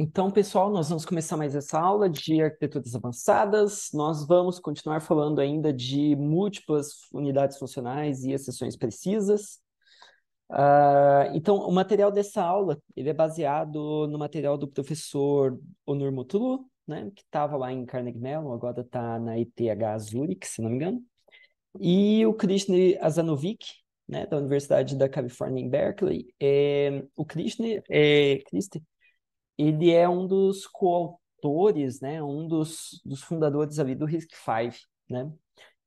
Então, pessoal, nós vamos começar mais essa aula de arquiteturas avançadas. Nós vamos continuar falando ainda de múltiplas unidades funcionais e exceções precisas. Uh, então, o material dessa aula ele é baseado no material do professor Onur Mutulu, né, que estava lá em Carnegie Mellon, agora está na ETH Zurich, se não me engano, e o Krishna Azanovic, né, da Universidade da Califórnia em Berkeley. É, o Krishna, é, ele é um dos coautores, né, um dos, dos fundadores ali do Risk Five, né?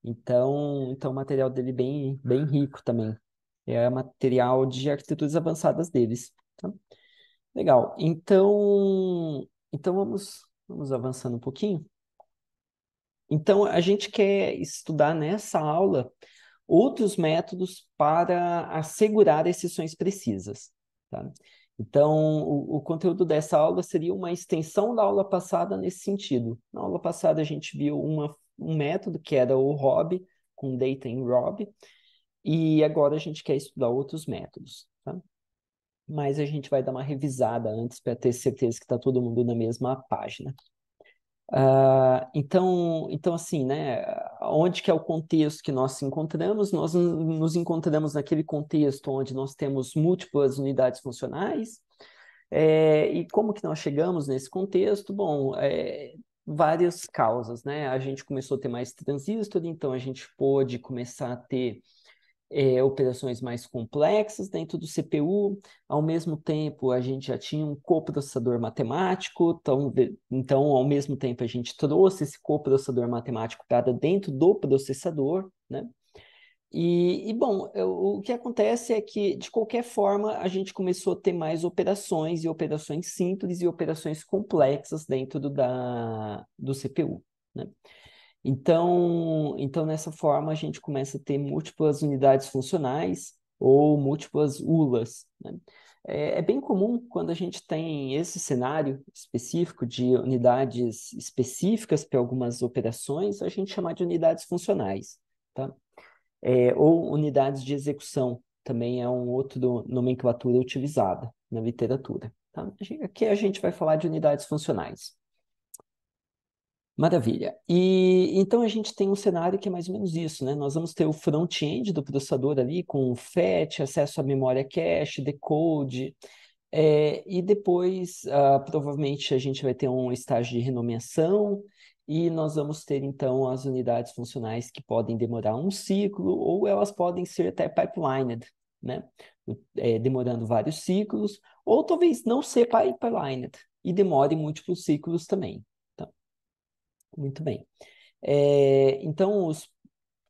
Então, então o material dele bem bem rico também. É material de arquiteturas avançadas deles. Tá? Legal. Então, então vamos vamos avançando um pouquinho. Então a gente quer estudar nessa aula outros métodos para assegurar exceções precisas. Tá? Então, o, o, conteúdo dessa aula seria uma extensão da aula passada nesse sentido. Na aula passada, a gente viu uma, um método que era o ROB, com data em ROB, e agora a gente quer estudar outros métodos. Tá? Mas a gente vai dar uma revisada antes para ter certeza que está todo mundo na mesma página. Uh, então, então, assim, né, onde que é o contexto que nós encontramos? Nós nos encontramos naquele contexto onde nós temos múltiplas unidades funcionais. É, e como que nós chegamos nesse contexto? Bom, é, várias causas, né? A gente começou a ter mais transistor, então a gente pôde começar a ter é, operações mais complexas dentro né, do CPU. Ao mesmo tempo, a gente já tinha um coprocessador matemático, então, então ao mesmo tempo, a gente trouxe esse coprocessador matemático para dentro do processador, né? E, e bom, eu, o que acontece é que, de qualquer forma, a gente começou a ter mais operações, e operações simples e operações complexas dentro do, da, do CPU. Né? Então, então, nessa forma, a gente começa a ter múltiplas unidades funcionais ou múltiplas ULAs. Né? É, é, bem comum quando a gente tem esse cenário específico de unidades específicas para algumas operações, a gente chamar de unidades funcionais, tá? É, ou unidades de execução, também é um outro nomenclatura utilizada na literatura. Tá? Aqui a gente vai falar de unidades funcionais. Maravilha. E então a gente tem um cenário que é mais ou menos isso, né? Nós vamos ter o front-end do processador ali com FET, acesso à memória cache, decode, é, e depois ah, provavelmente a gente vai ter um estágio de renomeação e nós vamos ter então as unidades funcionais que podem demorar um ciclo ou elas podem ser até pipelined, né? É, demorando vários ciclos ou talvez não ser pipelined e demore múltiplos ciclos também. Muito bem. É, então, os,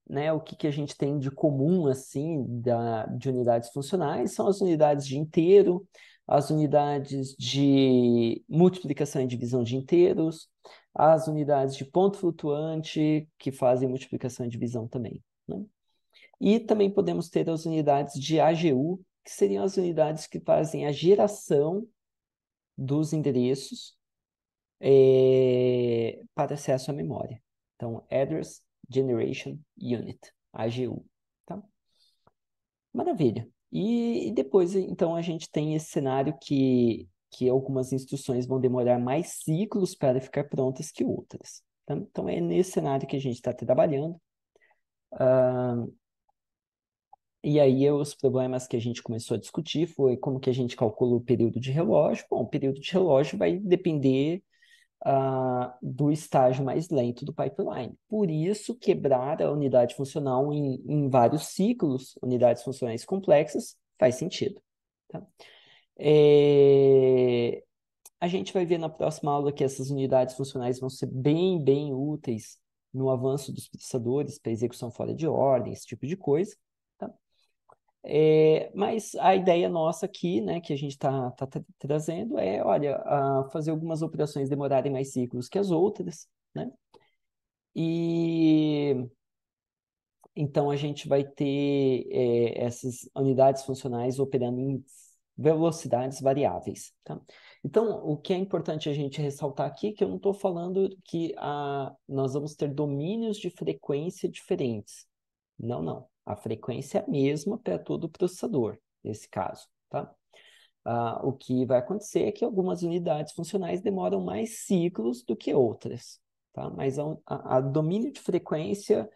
né, o que, que a gente tem de comum, assim, da, de unidades funcionais são as unidades de inteiro, as unidades de multiplicação e divisão de inteiros, as unidades de ponto flutuante, que fazem multiplicação e divisão também. Né? E também podemos ter as unidades de AGU, que seriam as unidades que fazem a geração dos endereços é, para acesso à memória. Então, Address Generation Unit, AGU. Tá? Maravilha. E, e depois, então, a gente tem esse cenário que, que algumas instruções vão demorar mais ciclos para ficar prontas que outras. Tá? Então, é nesse cenário que a gente está trabalhando. Uh, e aí, os problemas que a gente começou a discutir foi como que a gente calcula o período de relógio. Bom, o período de relógio vai depender uh, do estágio mais lento do pipeline. Por isso, quebrar a unidade funcional em, em vários ciclos, unidades funcionais complexas, faz sentido. Tá? É... A gente vai ver na próxima aula que essas unidades funcionais vão ser bem, bem úteis no avanço dos processadores para execução fora de ordem, esse tipo de coisa. É, mas a ideia nossa aqui, né, que a gente está tá, tá trazendo é, olha, fazer algumas operações demorarem mais ciclos que as outras, né? E então a gente vai ter é, essas unidades funcionais operando em velocidades variáveis, tá? Então, o que é importante a gente ressaltar aqui é que eu não estou falando que a, nós vamos ter domínios de frequência diferentes. Não, não. A frequência é a mesma para todo o processador, nesse caso, tá? Ah, o que vai acontecer é que algumas unidades funcionais demoram mais ciclos do que outras, tá? Mas a, a, domínio de frequência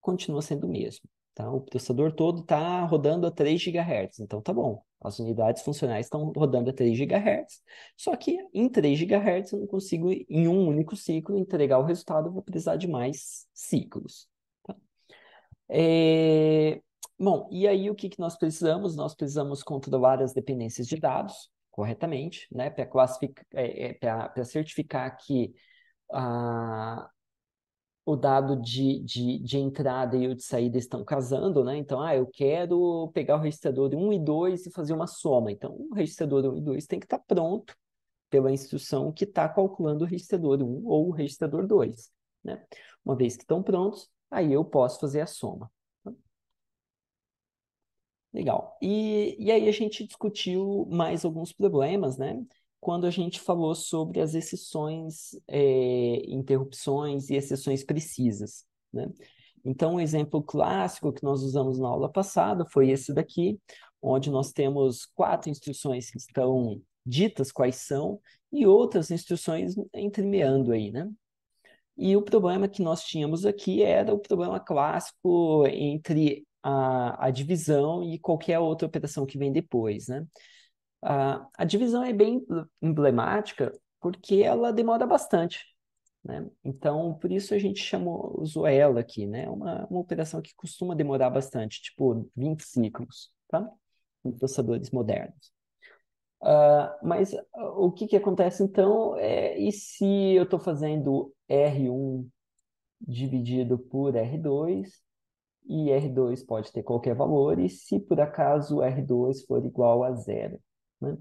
continua sendo o mesmo, tá? O processador todo está rodando a 3 GHz, então tá bom. As unidades funcionais estão rodando a 3 GHz, só que em 3 GHz eu não consigo, em um único ciclo, entregar o resultado, eu vou precisar de mais ciclos, é... Bom, e aí o que, que nós precisamos? Nós precisamos controlar as dependências de dados corretamente, né, para classificar, é, é para certificar que ah, o dado de, de, de, entrada e o de saída estão casando, né? Então, ah, eu quero pegar o registrador 1 e 2 e fazer uma soma. Então, o registrador 1 e 2 tem que estar tá pronto pela instrução que está calculando o registrador 1 ou o registrador 2, né? Uma vez que estão prontos, aí eu posso fazer a soma. Tá? Legal. E, e aí a gente discutiu mais alguns problemas, né? Quando a gente falou sobre as exceções, é, interrupções e exceções precisas, né? Então, um exemplo clássico que nós usamos na aula passada foi esse daqui, onde nós temos quatro instruções que estão ditas quais são e outras instruções entremeando aí, né? E o problema que nós tínhamos aqui era o problema clássico entre a, a divisão e qualquer outra operação que vem depois, né? A, a divisão é bem emblemática porque ela demora bastante. Né? Então, por isso a gente chamou, usou ela aqui, né? Uma, uma operação que costuma demorar bastante, tipo 20 ciclos, tá? Em processadores modernos. Uh, mas o que, que acontece então é, e se eu estou fazendo R1 dividido por R2, e R2 pode ter qualquer valor, e se por acaso R2 for igual a zero. Né?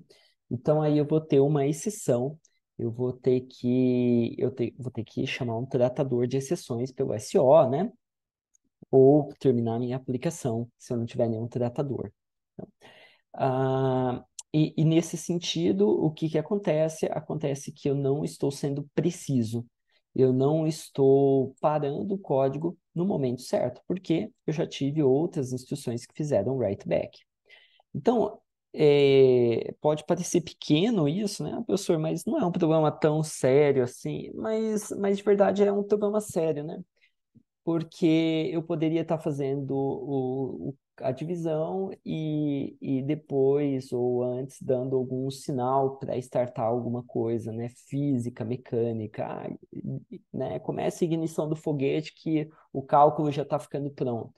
Então aí eu vou ter uma exceção, eu vou ter que eu te, vou ter que chamar um tratador de exceções pelo SO, né? Ou terminar minha aplicação se eu não tiver nenhum tratador. Então, ah, e, e, nesse sentido, o que, que acontece? Acontece que eu não estou sendo preciso eu não estou parando o código no momento certo, porque eu já tive outras instruções que fizeram write back. Então, é, pode parecer pequeno isso, né, professor? Mas não é um problema tão sério assim. Mas, mas de verdade é um problema sério, né? Porque eu poderia estar fazendo o, o a divisão e, e depois ou antes dando algum sinal para startar alguma coisa, né? Física, mecânica, né? Começa a ignição do foguete que o cálculo já está ficando pronto.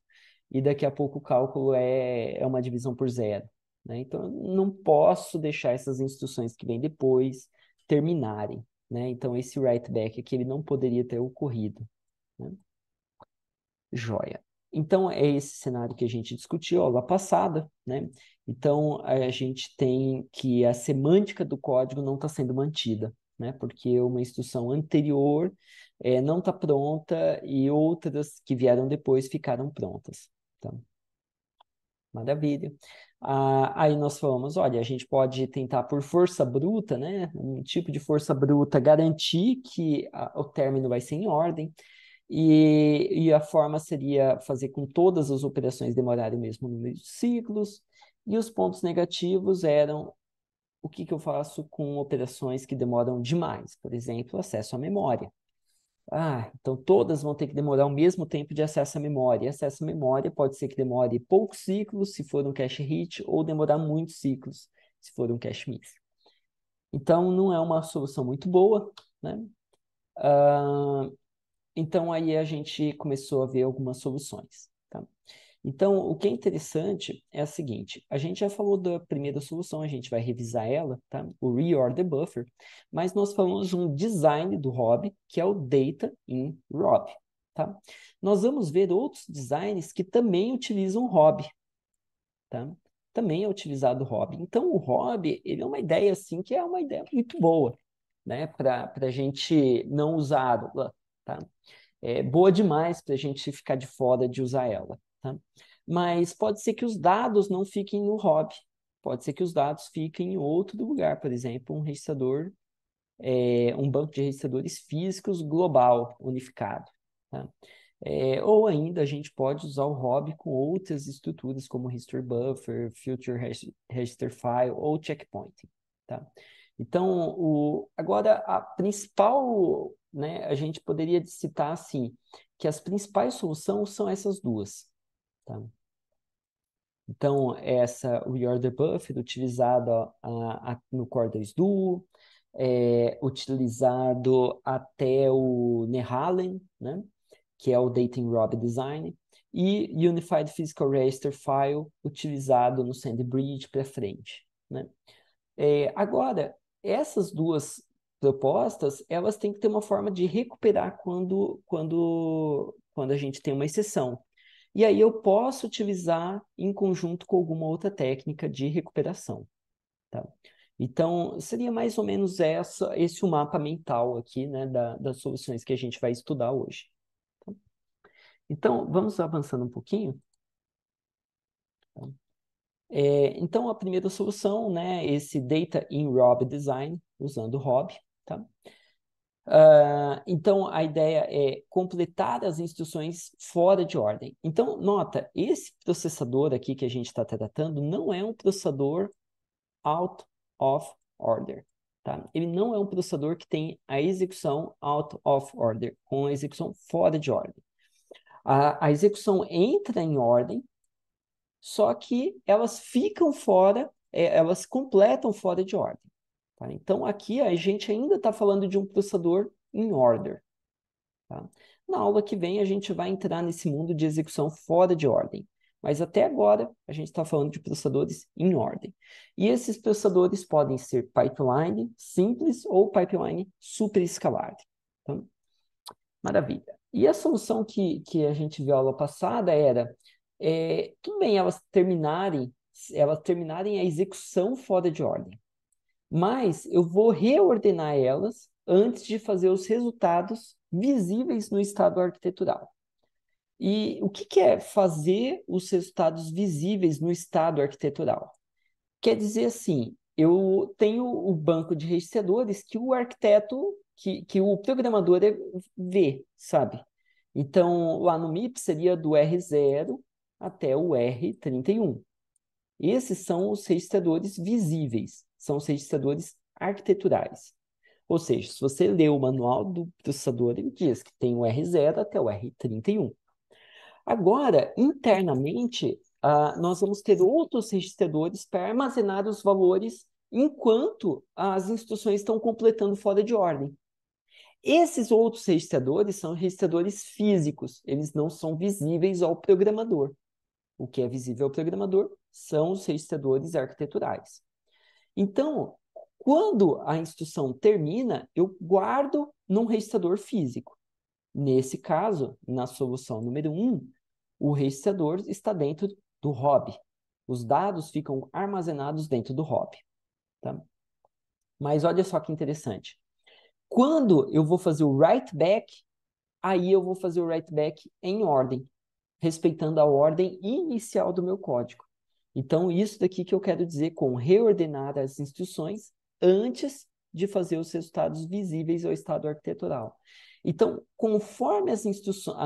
E daqui a pouco o cálculo é, é uma divisão por zero. Né? Então, não posso deixar essas instruções que vêm depois terminarem. Né? Então, esse write back aqui ele não poderia ter ocorrido. Né? Joia. Então, é esse cenário que a gente discutiu aula passada, né? Então, a gente tem que a semântica do código não está sendo mantida, né? Porque uma instrução anterior é, não está pronta e outras que vieram depois ficaram prontas. Então, maravilha. Ah, aí nós falamos, olha, a gente pode tentar por força bruta, né? Um tipo de força bruta garantir que a, o término vai ser em ordem. E, e a forma seria fazer com todas as operações demorarem o mesmo número de ciclos. E os pontos negativos eram o que, que eu faço com operações que demoram demais, por exemplo, acesso à memória. Ah, então todas vão ter que demorar o mesmo tempo de acesso à memória. acesso à memória pode ser que demore poucos ciclos, se for um cache hit, ou demorar muitos ciclos, se for um cache miss. Então, não é uma solução muito boa, né? Uh, então, aí a gente começou a ver algumas soluções. Tá? Então, o que é interessante é o seguinte: a gente já falou da primeira solução, a gente vai revisar ela, tá? o Reorder Buffer, mas nós falamos de um design do ROB, que é o Data in ROB. Tá? Nós vamos ver outros designs que também utilizam ROB. Tá? Também é utilizado ROB. Então, o ROB ele é uma ideia assim que é uma ideia muito boa né? para a gente não usar tá? É boa demais para a gente ficar de fora de usar ela, tá? Mas pode ser que os dados não fiquem no hobby, pode ser que os dados fiquem em outro lugar, por exemplo, um registrador, é, um banco de registradores físicos global, unificado, tá? É, ou ainda a gente pode usar o hobby com outras estruturas como Register Buffer, Future Register File ou Checkpoint. Tá? Então, o, agora a principal né, a gente poderia citar assim, que as principais soluções são essas duas. Tá? Então, é essa Reorder Buffet, utilizada no Core 2 Duo, é, utilizado até o Nehalen, né, que é o Dating Rob Design, e Unified Physical Register File, utilizado no Sandbridge para frente. Né? É, agora, essas duas propostas, elas têm que ter uma forma de recuperar quando, quando, quando a gente tem uma exceção. E aí eu posso utilizar em conjunto com alguma outra técnica de recuperação. Tá? Então, seria mais ou menos essa, esse o mapa mental aqui, né, da, das soluções que a gente vai estudar hoje. Tá? Então, vamos avançando um pouquinho. Tá? É, então, a primeira solução, né, é esse Data in Rob Design, usando ROB. Tá? Uh, então, a ideia é completar as instruções fora de ordem. Então, nota, esse processador aqui que a gente está tratando não é um processador out of order. Tá? Ele não é um processador que tem a execução out of order, com a execução fora de ordem. A, a execução entra em ordem, só que elas ficam fora, é, elas completam fora de ordem. Tá? Então, aqui a gente ainda está falando de um processador in order. Tá? Na aula que vem, a gente vai entrar nesse mundo de execução fora de ordem. Mas até agora, a gente está falando de processadores em ordem. E esses processadores podem ser pipeline simples ou pipeline superescalar. Então, tá? maravilha. E a solução que, que a gente viu aula passada era, é, tudo bem elas terminarem, elas terminarem a execução fora de ordem mas eu vou reordenar elas antes de fazer os resultados visíveis no estado arquitetural. E o que, que é fazer os resultados visíveis no estado arquitetural? Quer dizer assim, eu tenho o banco de registradores que o arquiteto, que, que o programador é, vê, sabe? Então, lá no MIP seria do R0 até o R31. Esses são os registradores visíveis são os registradores arquiteturais. Ou seja, se você lê o manual do processador, ele diz que tem o R0 até o R31. Agora, internamente, uh, nós vamos ter outros registradores para armazenar os valores enquanto as instruções estão completando fora de ordem. Esses outros registradores são registradores físicos, eles não são visíveis ao programador. O que é visível ao programador são os registradores arquiteturais. Então, quando a instrução termina, eu guardo num registrador físico. Nesse caso, na solução número 1, um, o registrador está dentro do hobby. Os dados ficam armazenados dentro do hobby. Tá? Mas olha só que interessante. Quando eu vou fazer o write back, aí eu vou fazer o write back em ordem, respeitando a ordem inicial do meu código. Então, isso daqui que eu quero dizer com reordenar as instruções antes de fazer os resultados visíveis ao estado arquitetural. Então, conforme as a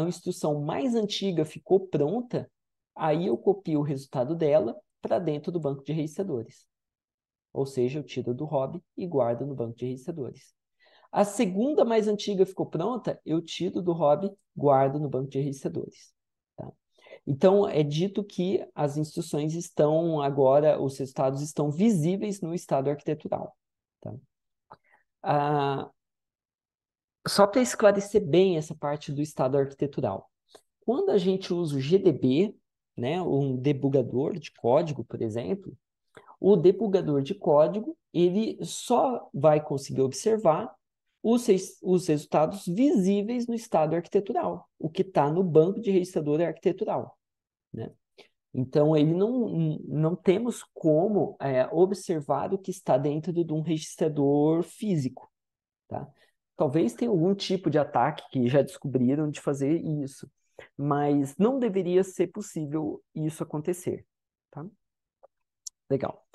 instrução mais antiga ficou pronta, aí eu copio o resultado dela para dentro do banco de registradores. Ou seja, eu tiro do hobby e guardo no banco de registradores. A segunda mais antiga ficou pronta, eu tiro do hobby, guardo no banco de registradores. Então, é dito que as instituições estão agora, os resultados estão visíveis no estado arquitetural. Tá? Ah, só para esclarecer bem essa parte do estado arquitetural. Quando a gente usa o GDB, né, um debugador de código, por exemplo, o debugador de código ele só vai conseguir observar os, os resultados visíveis no estado arquitetural, o que está no banco de registrador arquitetural. Né? Então, ele não, não temos como é, observar o que está dentro de um registrador físico. Tá? Talvez tenha algum tipo de ataque que já descobriram de fazer isso, mas não deveria ser possível isso acontecer. Tá? Legal.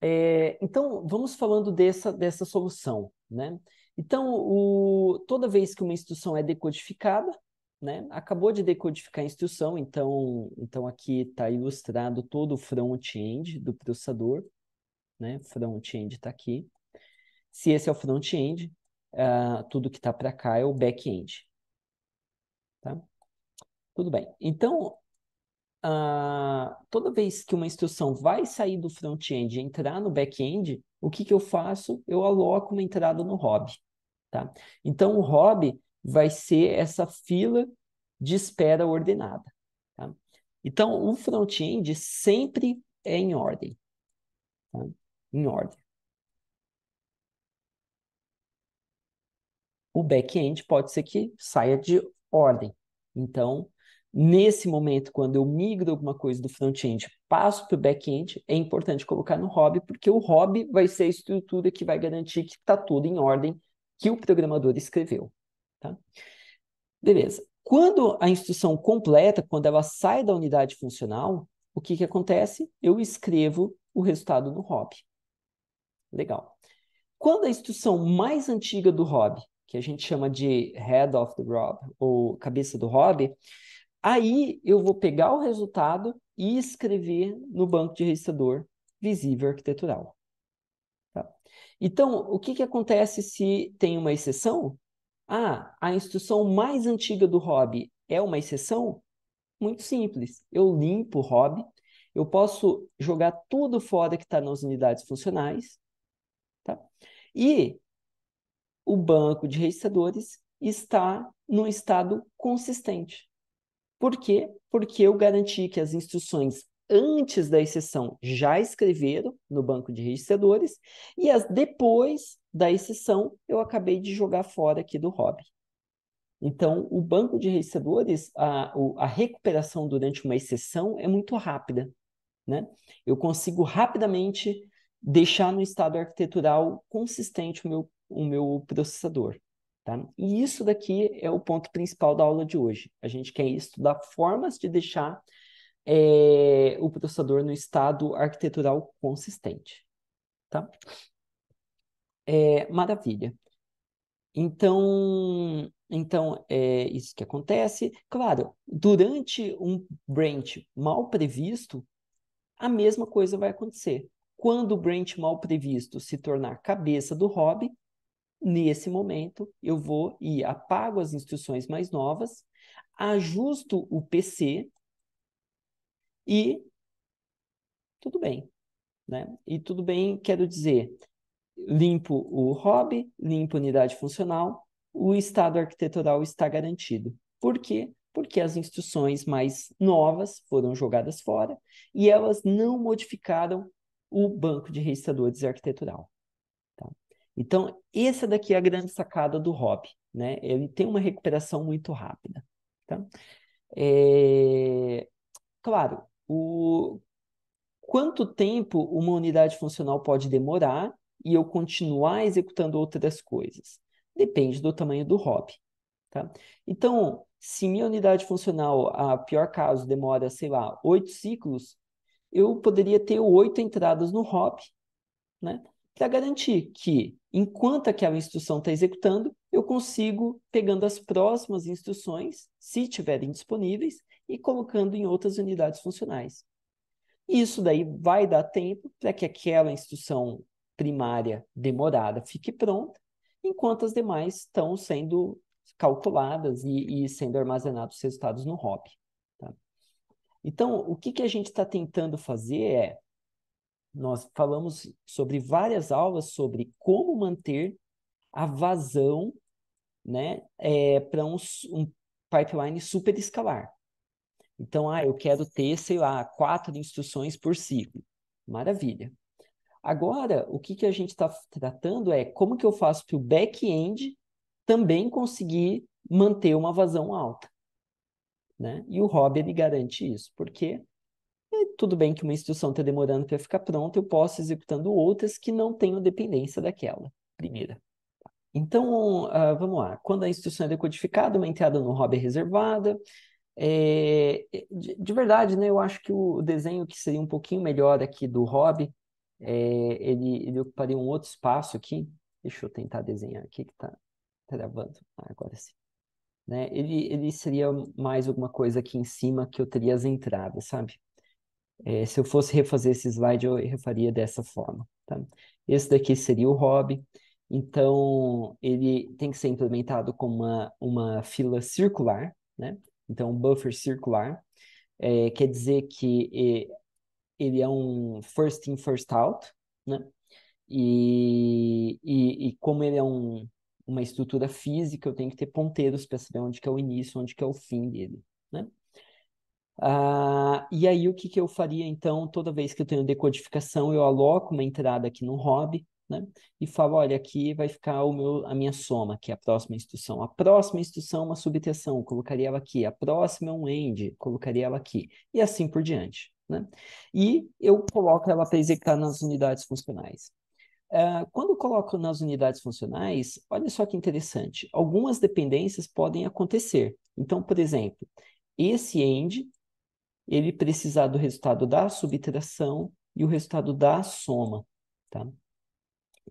É, então, vamos falando dessa, dessa solução. Né? Então, o, toda vez que uma instrução é decodificada, né, acabou de decodificar a instrução, então, então aqui está ilustrado todo o front-end do processador. Né, front-end está aqui. Se esse é o front-end, uh, tudo que está para cá é o back-end. Tá? Tudo bem. Então, ah, toda vez que uma instrução vai sair do front-end e entrar no back-end, o que, que eu faço? Eu aloco uma entrada no hobby. Tá? Então, o hobby vai ser essa fila de espera ordenada. Tá? Então, o front-end sempre é em ordem. Tá? Em ordem. O back-end pode ser que saia de ordem. Então, Nesse momento, quando eu migro alguma coisa do front-end, passo para o back-end, é importante colocar no hobby, porque o hobby vai ser a estrutura que vai garantir que está tudo em ordem que o programador escreveu. Tá? Beleza. Quando a instrução completa, quando ela sai da unidade funcional, o que, que acontece? Eu escrevo o resultado no hobby. Legal. Quando a instrução mais antiga do hobby, que a gente chama de head of the hobby ou cabeça do hobby, Aí eu vou pegar o resultado e escrever no banco de registrador visível arquitetural. Tá? Então, o que, que acontece se tem uma exceção? Ah, a instrução mais antiga do hobby é uma exceção? Muito simples. Eu limpo o hobby, eu posso jogar tudo fora que está nas unidades funcionais, tá? e o banco de registradores está num estado consistente. Por quê? Porque eu garanti que as instruções antes da exceção já escreveram no banco de registradores e as depois da exceção eu acabei de jogar fora aqui do hobby. Então, o banco de registradores, a, a recuperação durante uma exceção é muito rápida. Né? Eu consigo rapidamente deixar no estado arquitetural consistente o meu, o meu processador. Tá? E isso daqui é o ponto principal da aula de hoje. A gente quer estudar formas de deixar é, o processador no estado arquitetural consistente. Tá? É, maravilha. Então, então é isso que acontece. Claro, durante um branch mal previsto, a mesma coisa vai acontecer. Quando o branch mal previsto se tornar cabeça do hobby, Nesse momento, eu vou e apago as instruções mais novas, ajusto o PC e tudo bem. Né? E tudo bem, quero dizer, limpo o hobby, limpo a unidade funcional, o estado arquitetural está garantido. Por quê? Porque as instruções mais novas foram jogadas fora e elas não modificaram o banco de registradores arquitetural. Então, essa daqui é a grande sacada do hobby, né? Ele tem uma recuperação muito rápida, tá? É... Claro, o... quanto tempo uma unidade funcional pode demorar e eu continuar executando outras coisas? Depende do tamanho do hobby, tá? Então, se minha unidade funcional, a pior caso, demora, sei lá, oito ciclos, eu poderia ter oito entradas no hop, né? Para garantir que Enquanto aquela instrução está executando, eu consigo pegando as próximas instruções, se tiverem disponíveis, e colocando em outras unidades funcionais. Isso daí vai dar tempo para que aquela instrução primária demorada fique pronta, enquanto as demais estão sendo calculadas e, e sendo armazenados os resultados no hop. Tá? Então, o que, que a gente está tentando fazer é nós falamos sobre várias aulas sobre como manter a vazão né, é, para um, um, pipeline super escalar. Então, ah, eu quero ter, sei lá, quatro instruções por ciclo. Maravilha. Agora, o que, que a gente está tratando é como que eu faço para o back-end também conseguir manter uma vazão alta. Né? E o Rob ele garante isso, porque e tudo bem que uma instituição está demorando para ficar pronta, eu posso executando outras que não tenham dependência daquela primeira. Então, uh, vamos lá. Quando a instituição é decodificada, uma entrada no hobby é reservada. É, é, de, de, verdade, né, eu acho que o desenho que seria um pouquinho melhor aqui do hobby, é, ele, ele ocuparia um outro espaço aqui. Deixa eu tentar desenhar aqui que está travando. Ah, agora sim. Né? Ele, ele seria mais alguma coisa aqui em cima que eu teria as entradas, sabe? É, se eu fosse refazer esse slide, eu refaria dessa forma. Tá? Esse daqui seria o hobby. Então, ele tem que ser implementado com uma, uma fila circular, né? Então, um buffer circular. É, quer dizer que ele é um first in, first out, né? E, e, e como ele é um, uma estrutura física, eu tenho que ter ponteiros para saber onde que é o início, onde que é o fim dele, né? Uh, e aí, o que, que eu faria então? Toda vez que eu tenho decodificação, eu aloco uma entrada aqui no hobby, né? E falo, olha, aqui vai ficar o meu, a minha soma, que é a próxima instrução. A próxima instrução é uma subtração, colocaria ela aqui. A próxima é um end, colocaria ela aqui. E assim por diante, né? E eu coloco ela para executar nas unidades funcionais. Uh, quando eu coloco nas unidades funcionais, olha só que interessante. Algumas dependências podem acontecer. Então, por exemplo, esse end ele precisar do resultado da subtração e o resultado da soma, tá?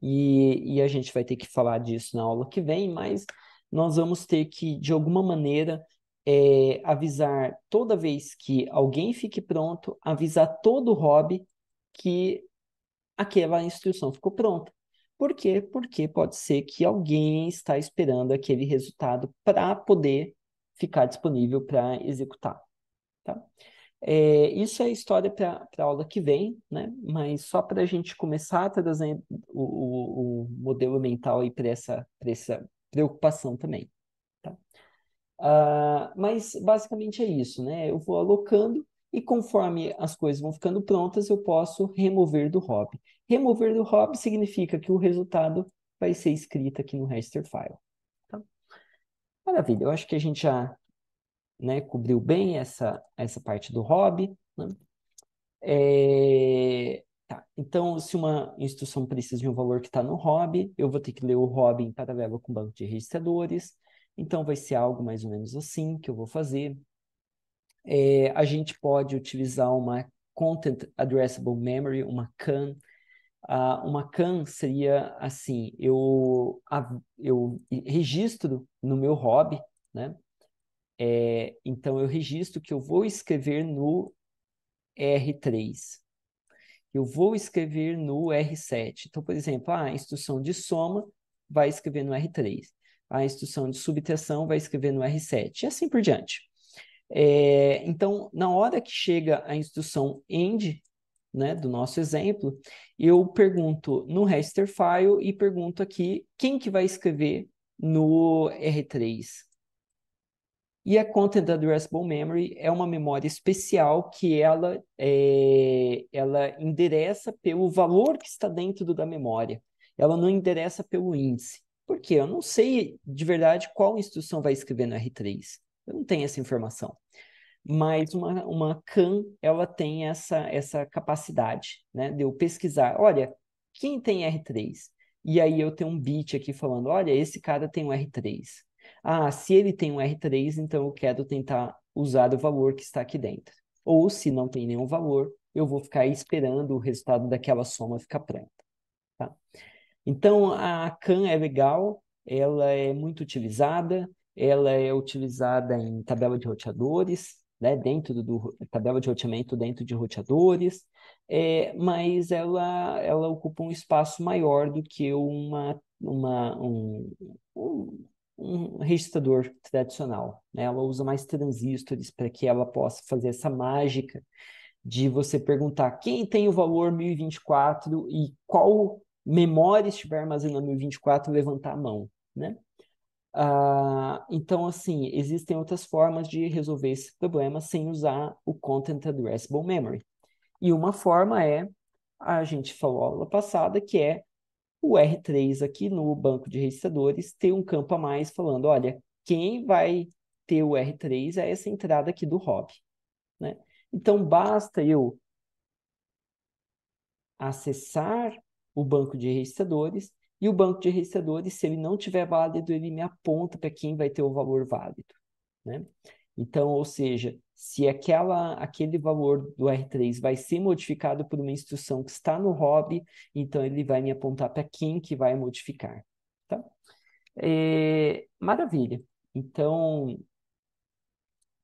E, e a gente vai ter que falar disso na aula que vem, mas nós vamos ter que, de alguma maneira, é, avisar toda vez que alguém fique pronto, avisar todo o hobby que aquela instrução ficou pronta. Por quê? Porque pode ser que alguém está esperando aquele resultado para poder ficar disponível para executar. Tá? É, isso é história para a aula que vem, né? mas só para a gente começar a trazer o, o, modelo mental para essa, essa preocupação também. Tá? Ah, mas basicamente é isso, né? Eu vou alocando e conforme as coisas vão ficando prontas, eu posso remover do hobby. Remover do hobby significa que o resultado vai ser escrito aqui no Register File. Tá? Maravilha, eu acho que a gente já né, cobriu bem essa, essa parte do hobby. Né? É, tá. Então, se uma instituição precisa de um valor que está no hobby, eu vou ter que ler o hobby em paralelo com o banco de registradores. Então, vai ser algo mais ou menos assim que eu vou fazer. É, a gente pode utilizar uma Content Addressable Memory, uma CAN. uma CAN seria assim, eu, eu registro no meu hobby, né? É, então, eu registro que eu vou escrever no R3. Eu vou escrever no R7. Então, por exemplo, ah, a instrução de soma vai escrever no R3. A instrução de subtração vai escrever no R7. E assim por diante. É, então, na hora que chega a instrução end, né, do nosso exemplo, eu pergunto no register file e pergunto aqui quem que vai escrever no R3. E a Content Addressable Memory é uma memória especial que ela, é, ela endereça pelo valor que está dentro da memória. Ela não endereça pelo índice. Porque eu não sei de verdade qual instrução vai escrever no R3. Eu não tenho essa informação. Mas uma, uma CAN, ela tem essa, essa capacidade né, de eu pesquisar. Olha, quem tem R3? E aí eu tenho um bit aqui falando, olha, esse cara tem um R3 ah, se ele tem um R3, então eu quero tentar usar o valor que está aqui dentro. Ou se não tem nenhum valor, eu vou ficar esperando o resultado daquela soma ficar pronta. Tá? Então, a CAN é legal, ela é muito utilizada, ela é utilizada em tabela de roteadores, né, dentro do tabela de roteamento dentro de roteadores, é, mas ela, ela ocupa um espaço maior do que uma, uma, um, um um registrador tradicional. Né? Ela usa mais transistores para que ela possa fazer essa mágica de você perguntar quem tem o valor 1024 e qual memória estiver armazenando 1024, levantar a mão. Né? Ah, então, assim, existem outras formas de resolver esse problema sem usar o Content Addressable Memory. E uma forma é, a gente falou aula passada, que é o R3 aqui no banco de registradores tem um campo a mais falando, olha, quem vai ter o R3 é essa entrada aqui do Hop Né? Então, basta eu acessar o banco de registradores e o banco de registradores, se ele não tiver válido, ele me aponta para quem vai ter o valor válido. Né? Então, ou seja, se aquela, aquele valor do R3 vai ser modificado por uma instrução que está no hobby, então ele vai me apontar para quem que vai modificar. Tá? É, maravilha. Então,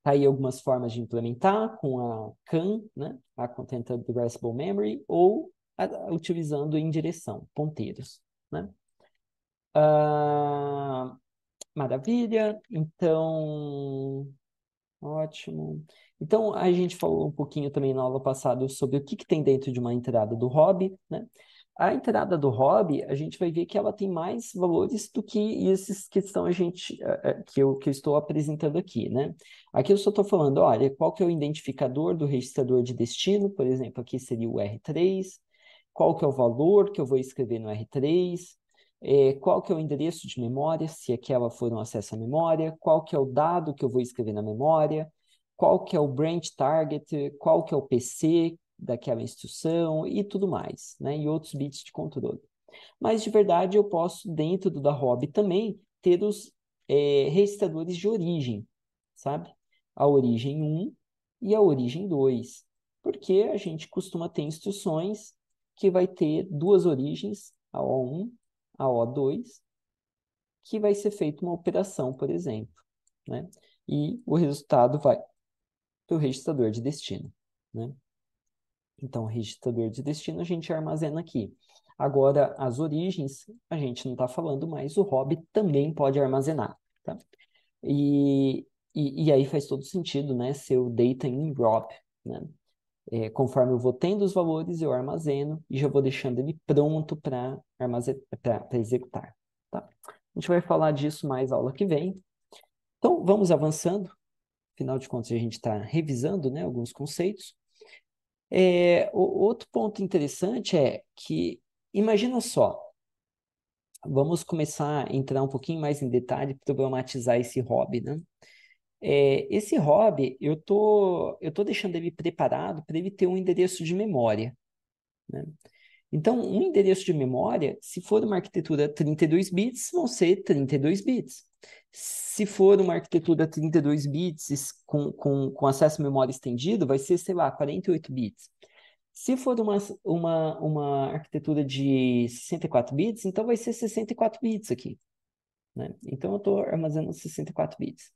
tá aí algumas formas de implementar com a CAN, né? a Content Addressable Memory, ou a, utilizando indireção, ponteiros. Né? Ah, maravilha. Então, Ótimo. Então, a gente falou um pouquinho também na aula passada sobre o que, que tem dentro de uma entrada do hobby, né? A entrada do hobby, a gente vai ver que ela tem mais valores do que esses que estão a gente eh, eh, que eu, que eu estou apresentando aqui, né? Aqui eu só estou falando, olha, qual que é o identificador do registrador de destino, por exemplo, aqui seria o R3, qual que é o valor que eu vou escrever no R3, é, qual que é o endereço de memória, se aquela é for um acesso à memória, qual que é o dado que eu vou escrever na memória, qual que é o branch target, qual que é o PC daquela instrução e tudo mais, né? e outros bits de controle. Mas, de verdade, eu posso, dentro do da hobby também, ter os é, registradores de origem, sabe? A origem 1 e a origem 2. Porque a gente costuma ter instruções que vai ter duas origens, a O1 a O2, que vai ser feita uma operação, por exemplo, né? E o resultado vai para o registrador de destino, né? Então, o registrador de destino a gente armazena aqui. Agora, as origens, a gente não está falando, mas o hobby também pode armazenar, tá? E, e, e aí faz todo sentido, né? Ser o data in drop, né? é, conforme eu vou tendo os valores, eu armazeno e já vou deixando ele pronto para executar. Tá? A gente vai falar disso mais na aula que vem. Então, vamos avançando. Afinal de contas, a gente está revisando né, alguns conceitos. É, o, outro ponto interessante é que, imagina só, vamos começar a entrar um pouquinho mais em detalhe, problematizar esse hobby, né? É, esse hobby, eu tô, eu tô deixando ele preparado para ele ter um endereço de memória. Né? Então, um endereço de memória, se for uma arquitetura 32 bits, vão ser 32 bits. Se for uma arquitetura 32 bits com, com, com acesso à memória estendido, vai ser, sei lá, 48 bits. Se for uma, uma, uma arquitetura de 64 bits, então vai ser 64 bits aqui. Né? Então, eu estou armazenando 64 bits.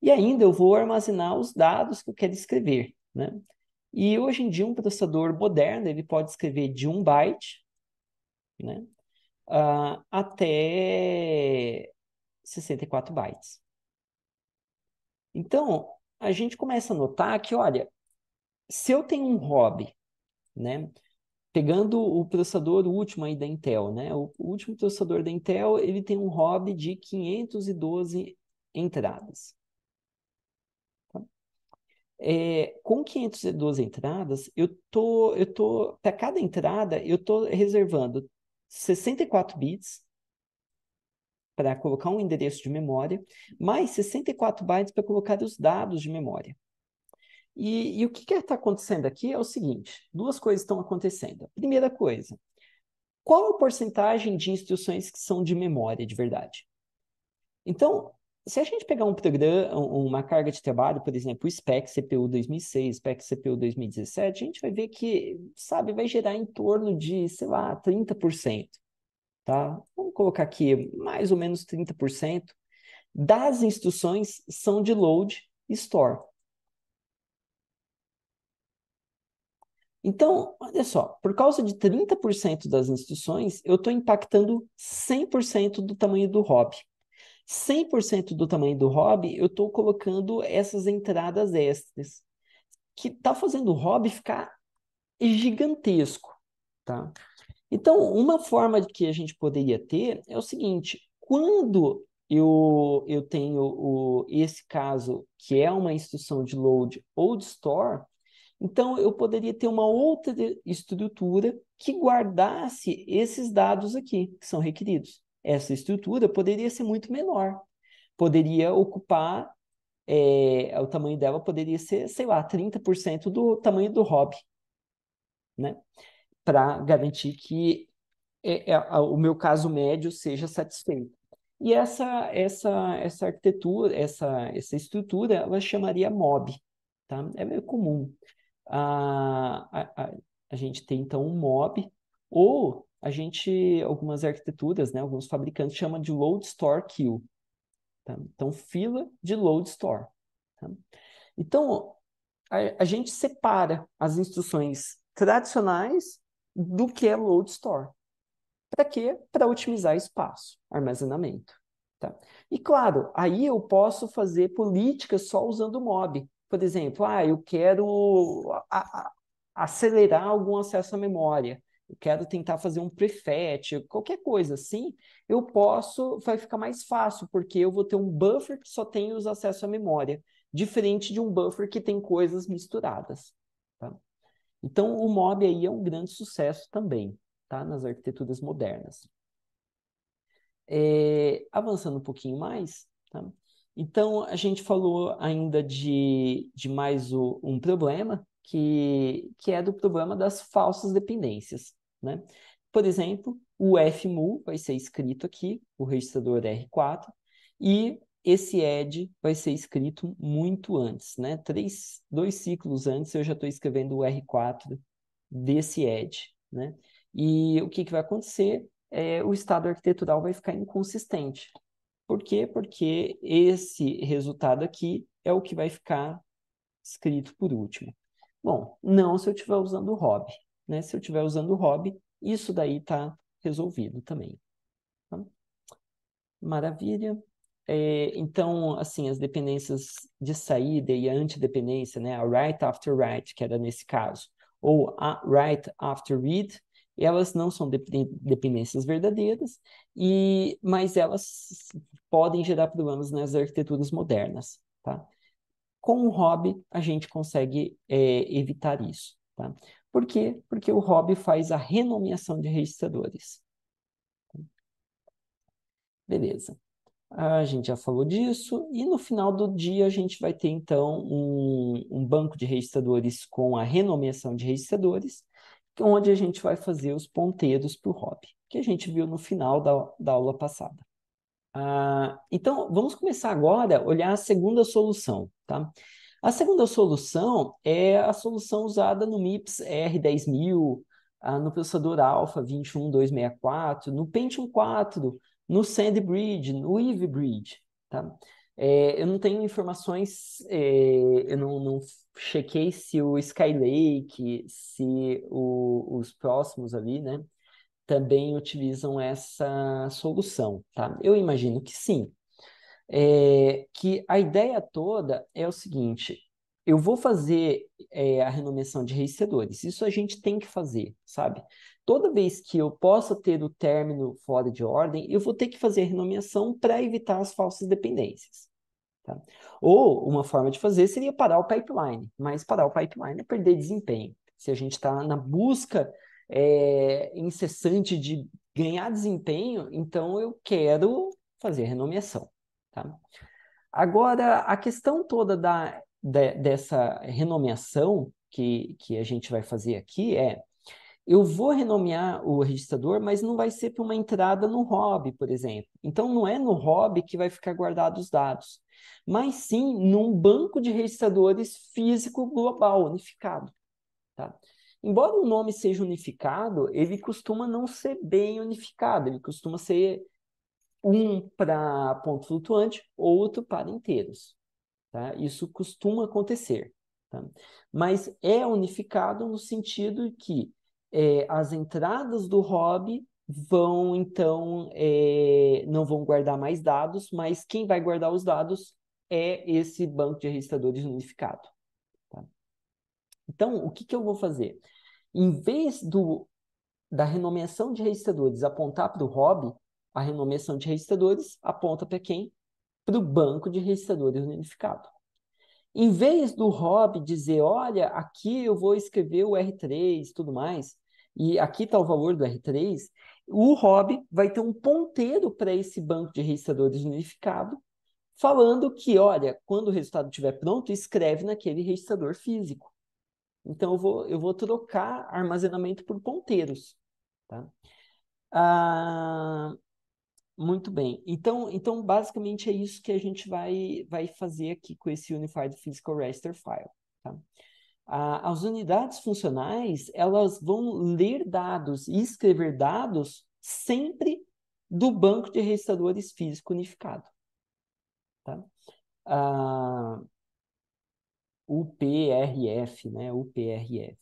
E ainda eu vou armazenar os dados que eu quero escrever, né? E hoje em dia um processador moderno ele pode escrever de um byte, né? Uh, até 64 bytes. Então, a gente começa a notar que, olha, se eu tenho um hobby, né? Pegando o processador último aí da Intel, né? O último processador da Intel, ele tem um hobby de 512 entradas. É, com 502 entradas, eu tô, eu tô, para cada entrada, eu tô reservando 64 bits para colocar um endereço de memória, mais 64 bytes para colocar os dados de memória. E, e o que está acontecendo aqui é o seguinte, duas coisas estão acontecendo. Primeira coisa, qual a porcentagem de instruções que são de memória de verdade? Então, se a gente pegar um programa, uma carga de trabalho, por exemplo, o SPEC CPU 2006, SPEC CPU 2017, a gente vai ver que, sabe, vai gerar em torno de, sei lá, 30%, tá? Vamos colocar aqui mais ou menos 30% das instruções são de load e store. Então, olha só, por causa de 30% das instruções, eu estou impactando 100% do tamanho do hobby. 100% do tamanho do hobby, eu estou colocando essas entradas extras, que está fazendo o hobby ficar gigantesco, tá? Então, uma forma que a gente poderia ter é o seguinte, quando eu, eu tenho o, esse caso, que é uma instrução de load ou de store, então eu poderia ter uma outra estrutura que guardasse esses dados aqui, que são requeridos essa estrutura poderia ser muito menor. Poderia ocupar, é, o tamanho dela poderia ser, sei lá, 30% do tamanho do hobby, né? Para garantir que é, é, o meu caso médio seja satisfeito. E essa, essa, essa arquitetura, essa, essa estrutura, ela chamaria MOB, tá? É meio comum. A, a, a, a gente tem, então, um MOB, ou a gente, algumas arquiteturas, né, alguns fabricantes chamam de load store queue. Tá? Então, fila de load store. Tá? Então, a, a, gente separa as instruções tradicionais do que é load store. Para quê? Para otimizar espaço, armazenamento. Tá? E claro, aí eu posso fazer políticas só usando o mob. Por exemplo, ah, eu quero a, a, acelerar algum acesso à memória eu quero tentar fazer um prefet, qualquer coisa assim, eu posso, vai ficar mais fácil, porque eu vou ter um buffer que só tem os acessos à memória, diferente de um buffer que tem coisas misturadas. Tá? Então, o mob aí é um grande sucesso também, tá? nas arquiteturas modernas. É, avançando um pouquinho mais, tá? então a gente falou ainda de, de mais o, um problema, que, que é do problema das falsas dependências. Né? Por exemplo, o Fmu vai ser escrito aqui, o registrador R4, e esse ed vai ser escrito muito antes, né? Três, dois ciclos antes eu já estou escrevendo o R4 desse ed, né? E o que, que vai acontecer? É, o estado arquitetural vai ficar inconsistente. Por quê? Porque esse resultado aqui é o que vai ficar escrito por último. Bom, não se eu estiver usando o hobby, né? Se eu estiver usando o hobby, isso daí está resolvido também. Tá? Maravilha. É, então, assim, as dependências de saída e a antidependência, né? A right after write que era nesse caso, ou a right after read, elas não são dependências verdadeiras, e mas elas podem gerar problemas nas arquiteturas modernas, tá? Com o hobby, a gente consegue é, evitar isso, tá? Por quê? Porque o ROB faz a renomeação de registradores. Beleza. A gente já falou disso, e no final do dia a gente vai ter então um, um banco de registradores com a renomeação de registradores, onde a gente vai fazer os ponteiros para o ROB, que a gente viu no final da, da aula passada. Ah, então, vamos começar agora a olhar a segunda solução. Tá? A segunda solução é a solução usada no MIPS R10000, ah, no processador Alpha 21264, no Pentium 4, no Sandbridge, no Eve Bridge. Tá? É, eu não tenho informações, é, eu não, não, chequei se o Skylake, se o, os próximos ali, né, também utilizam essa solução, tá? Eu imagino que sim, é, que a ideia toda é o seguinte: eu vou fazer é, a renomeação de reiniciadores. Isso a gente tem que fazer, sabe? Toda vez que eu possa ter o término fora de ordem, eu vou ter que fazer a renomeação para evitar as falsas dependências. Tá? Ou uma forma de fazer seria parar o pipeline, mas parar o pipeline é perder desempenho. Se a gente está na busca é, incessante de ganhar desempenho, então eu quero fazer a renomeação. Tá? Agora, a questão toda da, de, dessa renomeação que, que a gente vai fazer aqui é eu vou renomear o registrador, mas não vai ser para uma entrada no hobby, por exemplo. Então, não é no hobby que vai ficar guardado os dados, mas sim num banco de registradores físico global, unificado. Tá? Embora o nome seja unificado, ele costuma não ser bem unificado, ele costuma ser um para ponto flutuante, outro para inteiros. Tá? Isso costuma acontecer. Tá? Mas é unificado no sentido que é, as entradas do hobby vão, então, é, não vão guardar mais dados, mas quem vai guardar os dados é esse banco de registradores unificado. Tá? Então, o que, que eu vou fazer? Em vez do, da renomeação de registradores apontar para o hobby, a renomeação de registradores aponta para quem? Para o banco de registradores unificado. Em vez do hobby dizer, olha, aqui eu vou escrever o R3 e tudo mais, e aqui está o valor do R3, o hobby vai ter um ponteiro para esse banco de registradores unificado, falando que, olha, quando o resultado estiver pronto, escreve naquele registrador físico. Então, eu vou, eu vou trocar armazenamento por ponteiros. Tá? Ah, muito bem. Então, então basicamente é isso que a gente vai, vai fazer aqui com esse Unified Physical Register File. Tá? Ah, as unidades funcionais, elas vão ler dados e escrever dados sempre do banco de registradores físico unificado. Tá? Ah, prf né? prf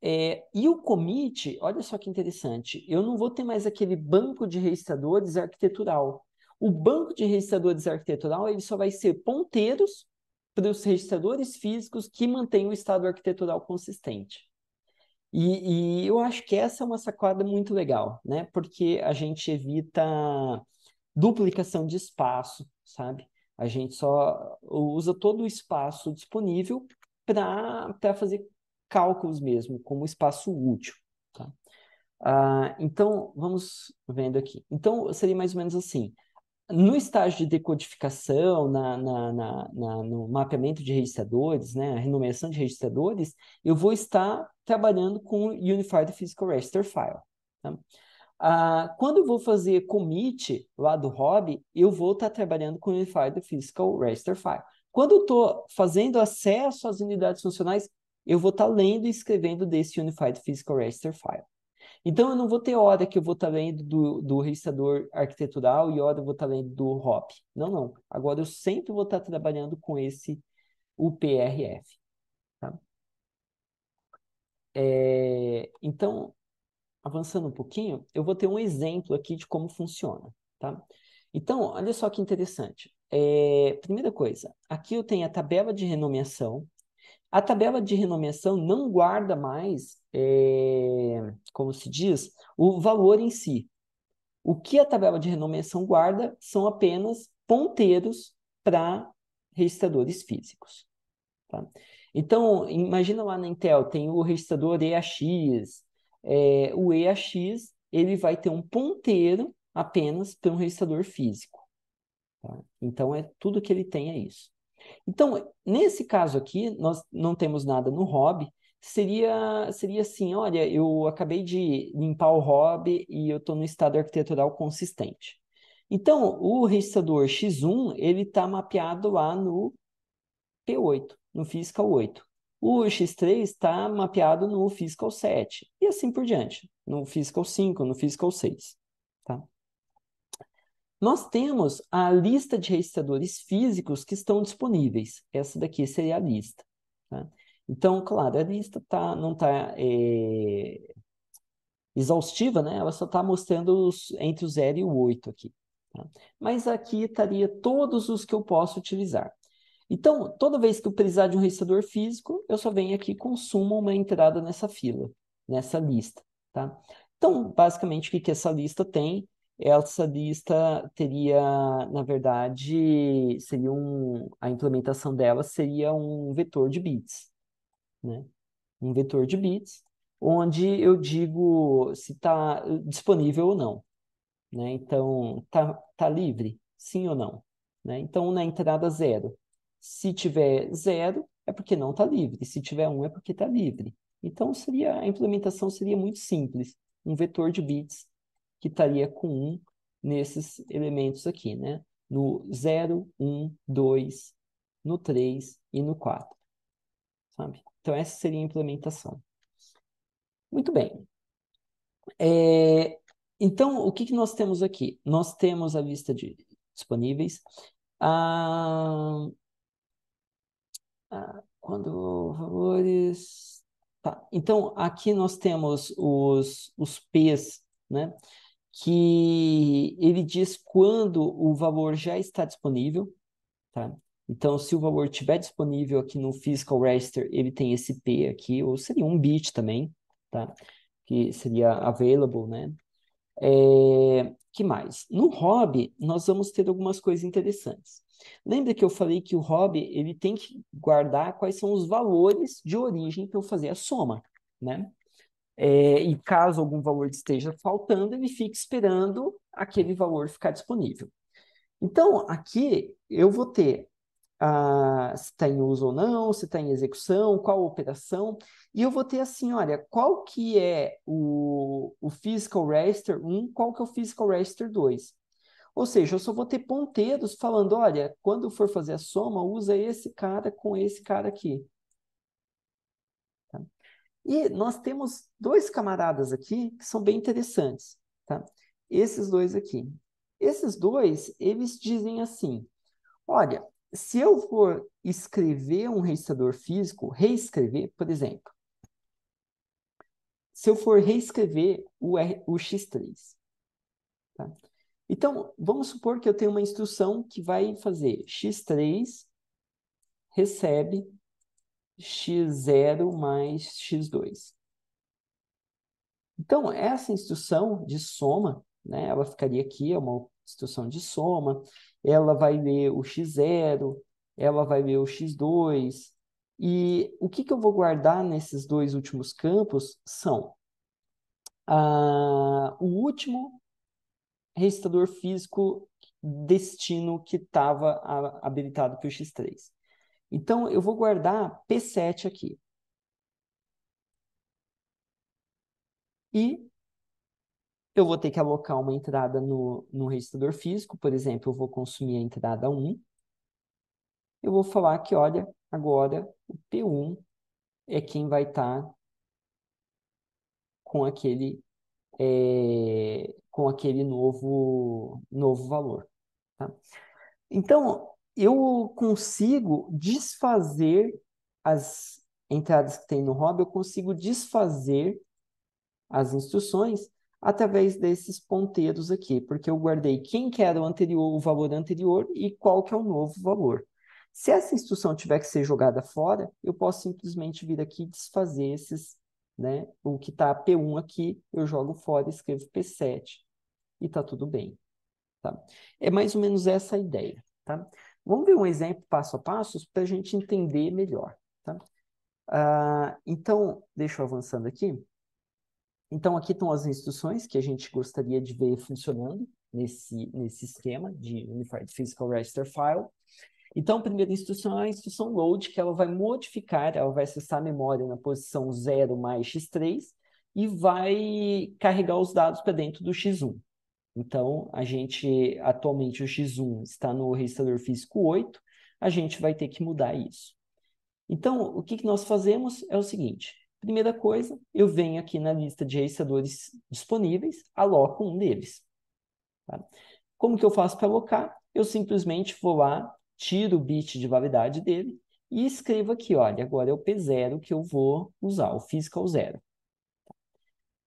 é, e o commit, olha só que interessante, eu não vou ter mais aquele banco de registradores arquitetural. O banco de registradores arquitetural ele só vai ser ponteiros para os registradores físicos que mantêm o estado arquitetural consistente. E, e, eu acho que essa é uma sacada muito legal, né? Porque a gente evita duplicação de espaço, sabe? A gente só usa todo o espaço disponível para fazer cálculos mesmo, como espaço útil. Tá? Ah, então, vamos vendo aqui. Então, seria mais ou menos assim. No estágio de decodificação, na, na, na, no mapeamento de registradores, né, a renomeação de registradores, eu vou estar trabalhando com o Unified Physical Register File. Tá? Ah, quando eu vou fazer commit lá do hobby, eu vou estar trabalhando com o Unified Physical Register File. Quando eu estou fazendo acesso às unidades funcionais, eu vou estar tá lendo e escrevendo desse Unified Physical Register File. Então, eu não vou ter hora que eu vou estar tá lendo do, do registrador arquitetural e hora eu vou estar tá lendo do ROP. Não, não. Agora, eu sempre vou estar tá trabalhando com esse UPRF. Tá? É, então, avançando um pouquinho, eu vou ter um exemplo aqui de como funciona. Tá? Então, olha só que interessante. É, primeira coisa, aqui eu tenho a tabela de renomeação, a tabela de renomeação não guarda mais, é, como se diz, o valor em si. O que a tabela de renomeação guarda são apenas ponteiros para registradores físicos. Tá? Então, imagina lá na Intel, tem o registrador EAX. É, eh, o EAX ele vai ter um ponteiro apenas para um registrador físico. Tá? Então, é tudo que ele tem é isso. Então, nesse caso aqui, nós não temos nada no hobby, seria seria assim, olha, eu acabei de limpar o hobby e eu estou no estado arquitetural consistente. Então, o registrador X1, ele está mapeado lá no P8, no Fiscal 8. O X3 está mapeado no Fiscal 7 e assim por diante, no Fiscal 5, no Fiscal 6, tá? Nós temos a lista de registradores físicos que estão disponíveis. Essa daqui seria a lista. Tá? Então, claro, a lista tá, não está é, exaustiva, né? ela só está mostrando os, entre o 0 e o 8 aqui. Tá? Mas aqui estaria todos os que eu posso utilizar. Então, toda vez que eu precisar de um registrador físico, eu só venho aqui e consumo uma entrada nessa fila, nessa lista. Tá? Então, basicamente, o que, que essa lista tem? Essa lista teria, na verdade, seria um, a implementação dela seria um vetor de bits, né? Um vetor de bits, onde eu digo se está disponível ou não, né? Então, tá, tá livre, sim ou não, né? Então, na entrada zero, se tiver zero, é porque não está livre. Se tiver um, é porque está livre. Então, seria, a implementação seria muito simples. Um vetor de bits que estaria com 1 nesses elementos aqui, né? No 0, 1, 2, no 3 e no 4. Sabe? Então, essa seria a implementação. Muito bem. É, então, o que, que nós temos aqui? Nós temos a lista de disponíveis. Ah, ah, quando valores. Tá. Então, aqui nós temos os, os P's, né? que ele diz quando o valor já está disponível, tá? Então, se o valor estiver disponível aqui no Physical Register, ele tem esse P aqui, ou seria um bit também, tá? Que seria available, né? É, que mais? No hobby, nós vamos ter algumas coisas interessantes. Lembra que eu falei que o hobby, ele tem que guardar quais são os valores de origem para eu fazer a soma, né? É, e caso algum valor esteja faltando, ele fica esperando aquele valor ficar disponível. Então, aqui eu vou ter ah, se está em uso ou não, se está em execução, qual operação, e eu vou ter assim, olha, qual que é o, o Physical Register 1, qual que é o Physical Register 2. Ou seja, eu só vou ter ponteiros falando, olha, quando for fazer a soma, usa esse cara com esse cara aqui. E nós temos dois camaradas aqui que são bem interessantes, tá? Esses dois aqui. Esses dois, eles dizem assim: olha, se eu for escrever um registrador físico, reescrever, por exemplo, se eu for reescrever o, R, o X3. Tá? Então, vamos supor que eu tenho uma instrução que vai fazer X3 recebe x0 mais x2. Então, essa instrução de soma, né, ela ficaria aqui, é uma instrução de soma, ela vai ler o x0, ela vai ler o x2, e o que, que eu vou guardar nesses dois últimos campos são ah, o último registrador físico destino que estava habilitado para o x3. Então, eu vou guardar P7 aqui. E eu vou ter que alocar uma entrada no, no registrador físico, por exemplo, eu vou consumir a entrada 1. Eu vou falar que, olha, agora o P1 é quem vai estar tá com aquele é, com aquele novo novo valor. Tá? Então, eu consigo desfazer as entradas que tem no hobby, eu consigo desfazer as instruções através desses ponteiros aqui, porque eu guardei quem que era o anterior, o valor anterior e qual que é o novo valor. Se essa instrução tiver que ser jogada fora, eu posso simplesmente vir aqui e desfazer esses, né? O que está P1 aqui, eu jogo fora, escrevo P7 e tá tudo bem. Tá? É mais ou menos essa a ideia, tá? Vamos ver um exemplo passo a passo para a gente entender melhor. Tá? Ah, então, deixa eu avançando aqui. Então, aqui estão as instruções que a gente gostaria de ver funcionando nesse, nesse esquema de Unified Physical Register File. Então, a primeira instrução é a instrução load, que ela vai modificar, ela vai acessar a memória na posição 0 mais x3 e vai carregar os dados para dentro do x1. Então, a gente, atualmente, o X1 está no registrador físico 8, a gente vai ter que mudar isso. Então, o que, que nós fazemos é o seguinte. Primeira coisa, eu venho aqui na lista de registradores disponíveis, aloco um deles. Tá? Como que eu faço para alocar? Eu simplesmente vou lá, tiro o bit de validade dele e escrevo aqui, olha, agora é o P0 que eu vou usar, o physical 0.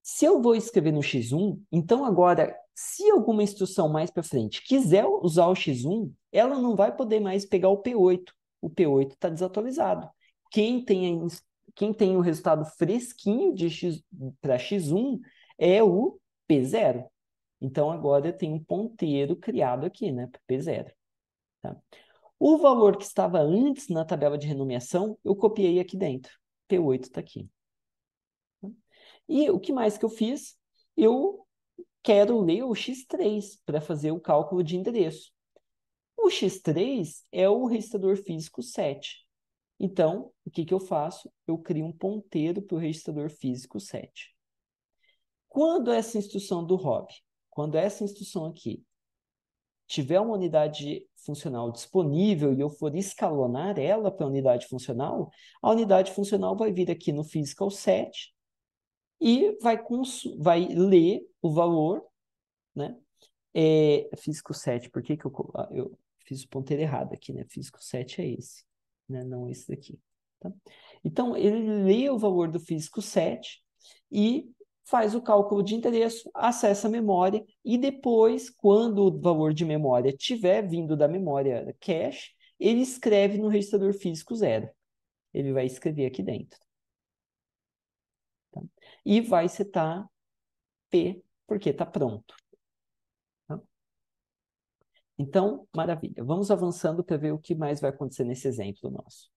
Se eu vou escrever no X1, então agora, se alguma instrução mais para frente quiser usar o X1, ela não vai poder mais pegar o P8. O P8 está desatualizado. Quem tem, quem tem o resultado fresquinho de X, para X1 é o P0. Então agora eu tenho um ponteiro criado aqui, né, para P0. Tá? O valor que estava antes na tabela de renomeação, eu copiei aqui dentro. P8 está aqui. E o que mais que eu fiz? Eu quero ler o X3 para fazer o cálculo de endereço. O X3 é o registrador físico 7. Então, o que, que eu faço? Eu crio um ponteiro para o registrador físico 7. Quando essa instrução do ROB, quando essa instrução aqui tiver uma unidade funcional disponível e eu for escalonar ela para a unidade funcional, a unidade funcional vai vir aqui no physical 7 e vai, vai ler o valor, né? É, físico 7, por que, que eu, ah, eu fiz o ponteiro errado aqui, né? Físico 7 é esse, né? Não esse daqui. Tá? Então, ele lê o valor do físico 7 e faz o cálculo de endereço, acessa a memória e depois, quando o valor de memória tiver vindo da memória cache, ele escreve no registrador físico zero. Ele vai escrever aqui dentro e vai citar P, porque está pronto. Tá? Então, maravilha. Vamos avançando para ver o que mais vai acontecer nesse exemplo nosso.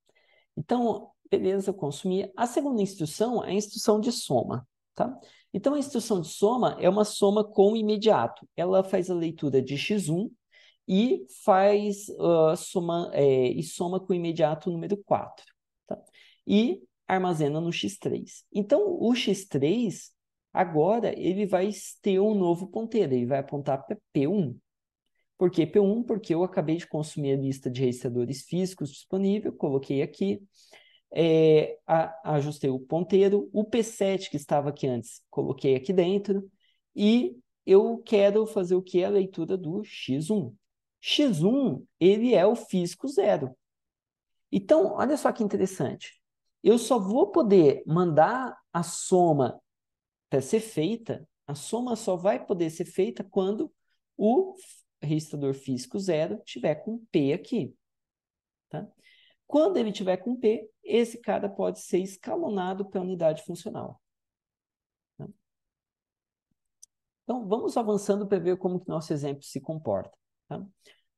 Então, beleza, eu consumi. A segunda instrução é a instrução de soma. Tá? Então, a instrução de soma é uma soma com imediato. Ela faz a leitura de x1 e faz uh, soma, é, e soma com o imediato número 4. Tá? E armazena no X3. Então, o X3, agora, ele vai ter um novo ponteiro, ele vai apontar para P1. Por que P1? Porque eu acabei de consumir a lista de registradores físicos disponível, coloquei aqui, é, a, ajustei o ponteiro, o P7 que estava aqui antes, coloquei aqui dentro, e eu quero fazer o que? A leitura do X1. X1, ele é o físico zero. Então, olha só que interessante. Eu só vou poder mandar a soma para ser feita, a soma só vai poder ser feita quando o registrador físico zero tiver com P aqui. Tá? Quando ele tiver com P, esse cara pode ser escalonado para a unidade funcional. Tá? Então, vamos avançando para ver como que nosso exemplo se comporta. Tá?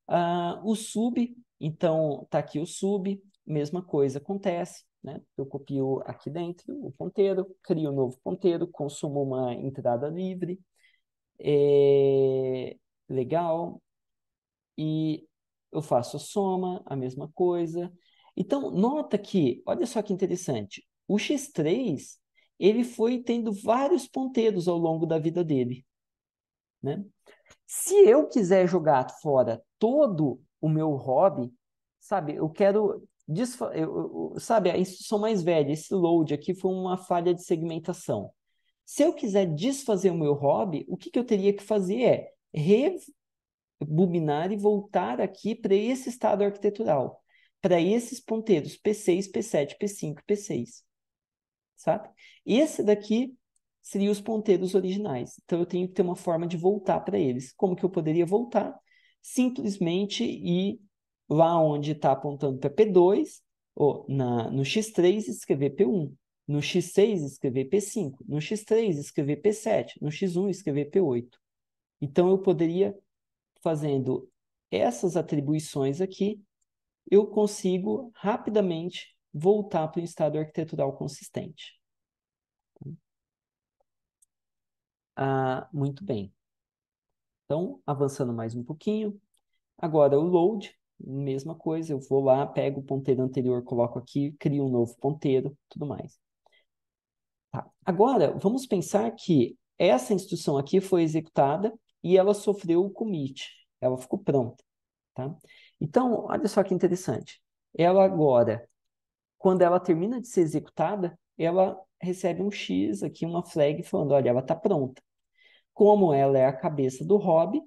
Ah, o sub, então, está aqui o sub, mesma coisa acontece. Né? Eu copio aqui dentro o ponteiro, crio um novo ponteiro, consumo uma entrada livre. É... Legal. E eu faço a soma, a mesma coisa. Então, nota que, olha só que interessante, o x3 ele foi tendo vários ponteiros ao longo da vida dele. Né? Se eu quiser jogar fora todo o meu hobby, sabe, eu quero Desfa... Eu, eu, sabe, a instituição mais velha, esse load aqui foi uma falha de segmentação. Se eu quiser desfazer o meu hobby, o que, que eu teria que fazer é rebobinar e voltar aqui para esse estado arquitetural, para esses ponteiros P6, P7, P5, P6. Sabe? Esse daqui seria os ponteiros originais. Então eu tenho que ter uma forma de voltar para eles. Como que eu poderia voltar? Simplesmente e Lá onde está apontando para P2, ou na, no X3 escrever P1, no X6 escrever P5, no X3 escrever P7, no X1 escrever P8. Então, eu poderia, fazendo essas atribuições aqui, eu consigo rapidamente voltar para um estado arquitetural consistente. Ah, muito bem. Então, avançando mais um pouquinho. Agora, o load, mesma coisa, eu vou lá, pego o ponteiro anterior, coloco aqui, crio um novo ponteiro, tudo mais. Tá. Agora, vamos pensar que essa instrução aqui foi executada e ela sofreu o commit, ela ficou pronta. Tá? Então, olha só que interessante. Ela agora, quando ela termina de ser executada, ela recebe um X aqui, uma flag, falando, olha, ela está pronta. Como ela é a cabeça do hobby,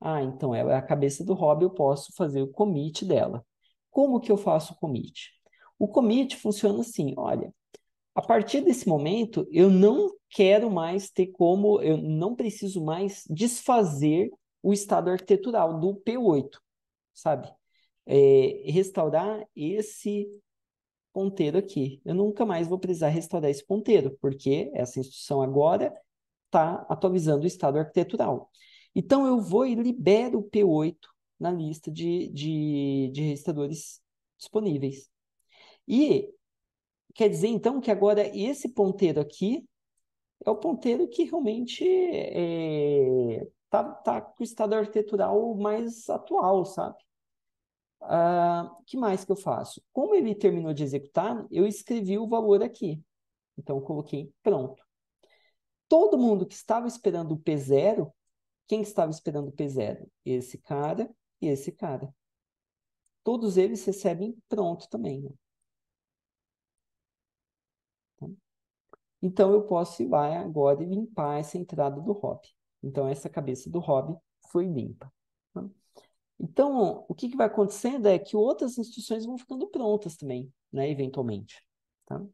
ah, então ela é a cabeça do hobby, eu posso fazer o commit dela. Como que eu faço o commit? O commit funciona assim, olha, a partir desse momento eu não quero mais ter como, eu não preciso mais desfazer o estado arquitetural do P8, sabe? É, restaurar esse ponteiro aqui. Eu nunca mais vou precisar restaurar esse ponteiro, porque essa instituição agora está atualizando o estado arquitetural. Então, eu vou e libero o P8 na lista de, de, de registradores disponíveis. E quer dizer, então, que agora esse ponteiro aqui é o ponteiro que realmente está é, tá, tá com o estado arquitetural mais atual, sabe? O ah, que mais que eu faço? Como ele terminou de executar, eu escrevi o valor aqui. Então, eu coloquei pronto. Todo mundo que estava esperando o P0 quem estava esperando o P0? Esse cara e esse cara. Todos eles recebem pronto também. Né? Então, então eu posso ir lá agora e limpar essa entrada do hobby. Então, essa cabeça do hobby foi limpa. Tá? Então, o que, que, vai acontecendo é que outras instruções vão ficando prontas também, né? Eventualmente. Tá?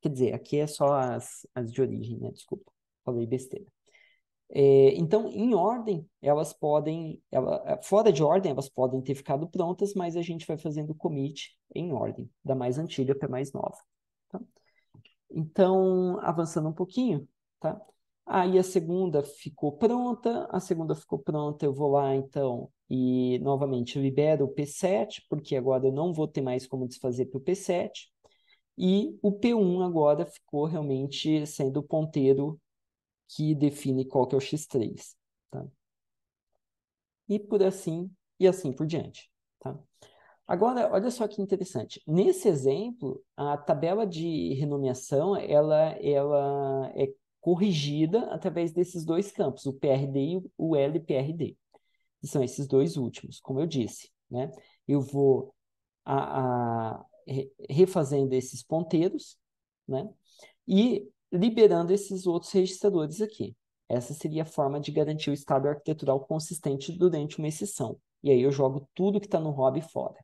Quer dizer, aqui é só as, as de origem, né? Desculpa, falei besteira. Eh, então, em ordem, elas podem, ela, eh, fora de ordem, elas podem ter ficado prontas, mas a gente vai fazendo commit em ordem, da mais antiga para a mais nova. Tá? Então, avançando um pouquinho, tá? Aí a segunda ficou pronta, a segunda ficou pronta, eu vou lá então e novamente libero o P7, porque agora eu não vou ter mais como desfazer para o P7. E o P1 agora ficou realmente sendo o ponteiro que define qual que é o x3, tá? E por assim, e assim por diante, tá? Agora, olha só que interessante. Nesse exemplo, a tabela de renomeação, ela, ela é corrigida através desses dois campos, o PRD e o LPRD, que são esses dois últimos, como eu disse, né? Eu vou a, a, refazendo esses ponteiros, né? E liberando esses outros registradores aqui. Essa seria a forma de garantir o estado arquitetural consistente durante uma exceção. E aí eu jogo tudo que está no hobby fora.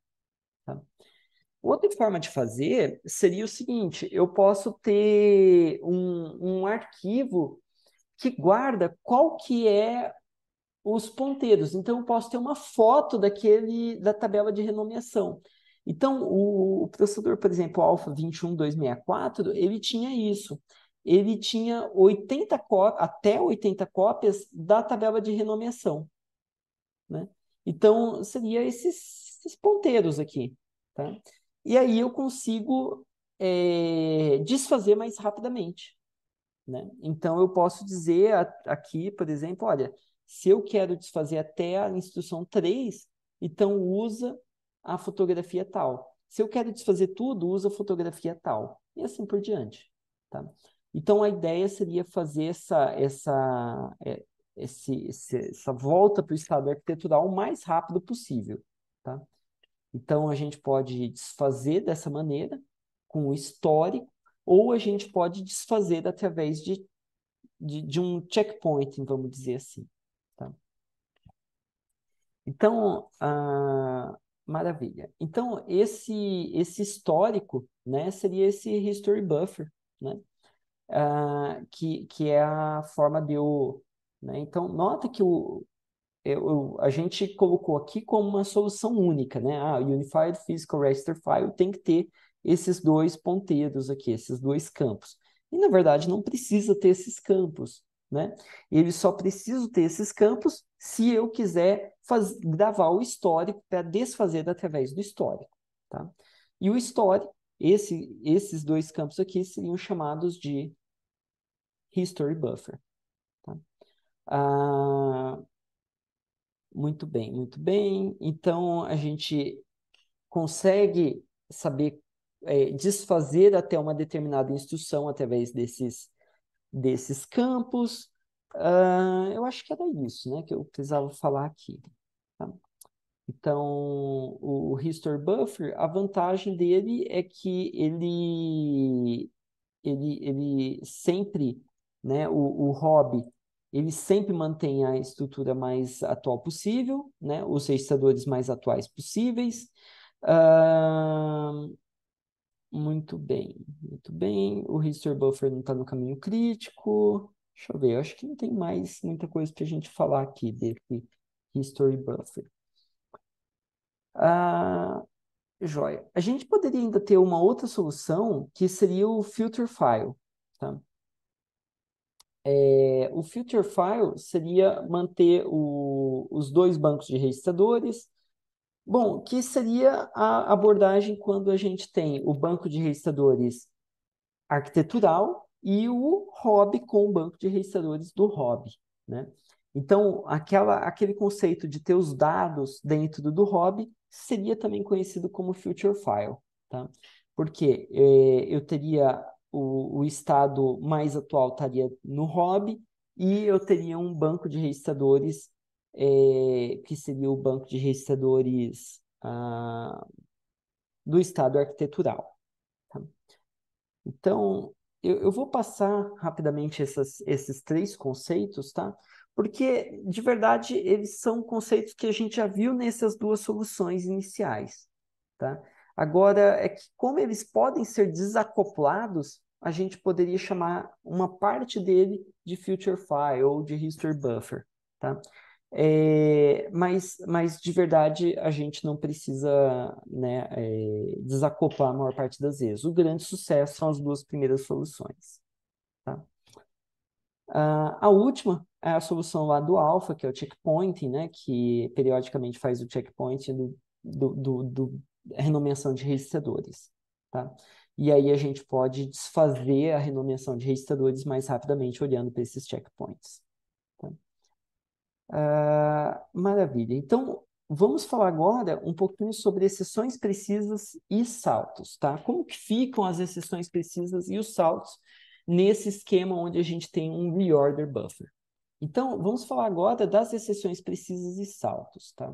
Tá? Outra forma de fazer seria o seguinte: eu posso ter um, um arquivo que guarda qual que é os ponteiros. Então, eu posso ter uma foto daquele da tabela de renomeação. Então, o, o processador, por exemplo, o Alpha 21264, ele tinha isso ele tinha 80 até 80 cópias da tabela de renomeação. Né? Então, seria esses, esses ponteiros aqui. Tá? E aí eu consigo é, desfazer mais rapidamente. Né? Então, eu posso dizer aqui, por exemplo, olha, se eu quero desfazer até a instrução 3, então usa a fotografia tal. Se eu quero desfazer tudo, usa a fotografia tal. E assim por diante. Tá? Então, a ideia seria fazer essa, essa, é, esse, essa volta para o estado arquitetural o mais rápido possível. Tá? Então, a gente pode desfazer dessa maneira, com o histórico, ou a gente pode desfazer através de, de, de um checkpoint, vamos dizer assim. Tá? Então, ah, maravilha. Então, esse, esse histórico né, seria esse history buffer, né? uh, que, que é a forma de O. Né? Então, nota que o, eu, a gente colocou aqui como uma solução única, né? Ah, Unified Physical Register File tem que ter esses dois ponteiros aqui, esses dois campos. E, na verdade, não precisa ter esses campos, né? Ele só precisa ter esses campos se eu quiser faz, gravar o histórico para desfazer através do histórico, tá? E o histórico, esse, esses dois campos aqui seriam chamados de history buffer. Tá? Ah, muito bem, muito bem. Então, a gente consegue saber é, desfazer até uma determinada instrução através desses, desses campos. Ah, eu acho que era isso né, que eu precisava falar aqui. Tá? Então, o History Buffer, a vantagem dele é que ele, ele, ele sempre né, o, o hobby ele sempre mantém a estrutura mais atual possível, né? os registradores mais atuais possíveis. Uh, muito bem, muito bem. O Restore Buffer não está no caminho crítico. Deixa eu ver, eu acho que não tem mais muita coisa para a gente falar aqui desse History Buffer. Uh, joia. A gente poderia ainda ter uma outra solução que seria o Filter File. Tá? É, o Future File seria manter o, os dois bancos de registradores. Bom, que seria a abordagem quando a gente tem o banco de registradores arquitetural e o hobby com o banco de registradores do hobby. Né? Então, aquela, aquele conceito de ter os dados dentro do hobby seria também conhecido como Future File. Tá? Porque eh, eu teria o, o estado mais atual estaria no hobby e eu teria um banco de registradores, é, que seria o banco de registradores ah, do estado arquitetural. Tá? Então, eu, eu, vou passar rapidamente essas, esses três conceitos, tá? Porque, de verdade, eles são conceitos que a gente já viu nessas duas soluções iniciais, tá? Agora, é que como eles podem ser desacoplados, a gente poderia chamar uma parte dele de future file ou de history buffer, tá? É, mas, mas de verdade a gente não precisa né, é, desacoplar a maior parte das vezes. O grande sucesso são as duas primeiras soluções. Tá? Ah, a última é a solução lá do alfa, que é o checkpoint né, que periodicamente faz o checkpoint do, do, do, do renomeação de registradores, tá? E aí a gente pode desfazer a renomeação de registradores mais rapidamente olhando para esses checkpoints. Tá? Ah, maravilha. Então, vamos falar agora um pouquinho sobre exceções precisas e saltos, tá? Como que ficam as exceções precisas e os saltos nesse esquema onde a gente tem um reorder buffer. Então, vamos falar agora das exceções precisas e saltos, tá?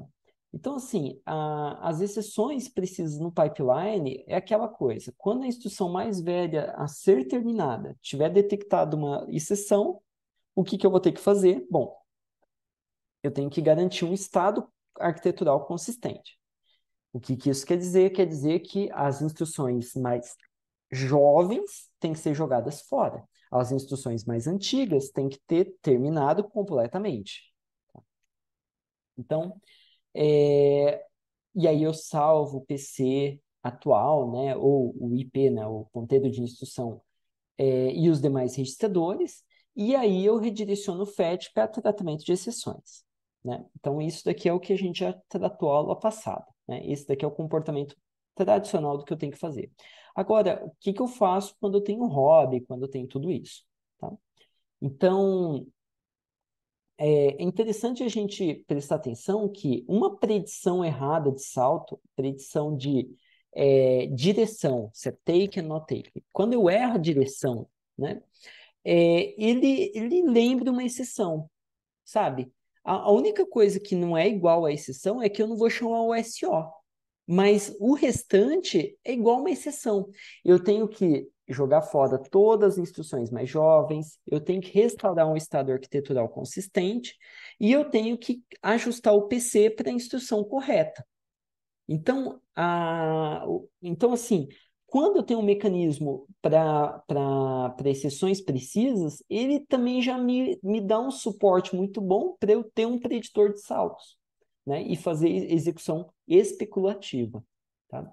Então, assim, a, as exceções precisas no pipeline é aquela coisa. Quando a instituição mais velha a ser terminada tiver detectado uma exceção, o que, que eu vou ter que fazer? Bom, eu tenho que garantir um estado arquitetural consistente. O que, que isso quer dizer? Quer dizer que as instruções mais jovens têm que ser jogadas fora. As instruções mais antigas têm que ter terminado completamente. Então, é, e aí eu salvo o PC atual, né, ou o IP, né, o ponteiro de instrução, é, e os demais registradores, e aí eu redireciono o FET para tratamento de exceções. Né? Então, isso daqui é o que a gente já tratou a aula passada. Né? Esse daqui é o comportamento tradicional do que eu tenho que fazer. Agora, o que, que eu faço quando eu tenho hobby, quando eu tenho tudo isso? Tá? Então, é interessante a gente prestar atenção que uma predição errada de salto, predição de é, direção, se é take ou not take, quando eu erro a direção, né, é, ele, ele lembra uma exceção, sabe? A, a, única coisa que não é igual à exceção é que eu não vou chamar o SO. Mas o restante é igual uma exceção. Eu tenho que jogar fora todas as instruções mais jovens, eu tenho que restaurar um estado arquitetural consistente e eu tenho que ajustar o PC para a instrução correta. Então, a, então assim, quando eu tenho um mecanismo para exceções precisas, ele também já me, me dá um suporte muito bom para eu ter um preditor de saltos né, e fazer execução especulativa. Tá?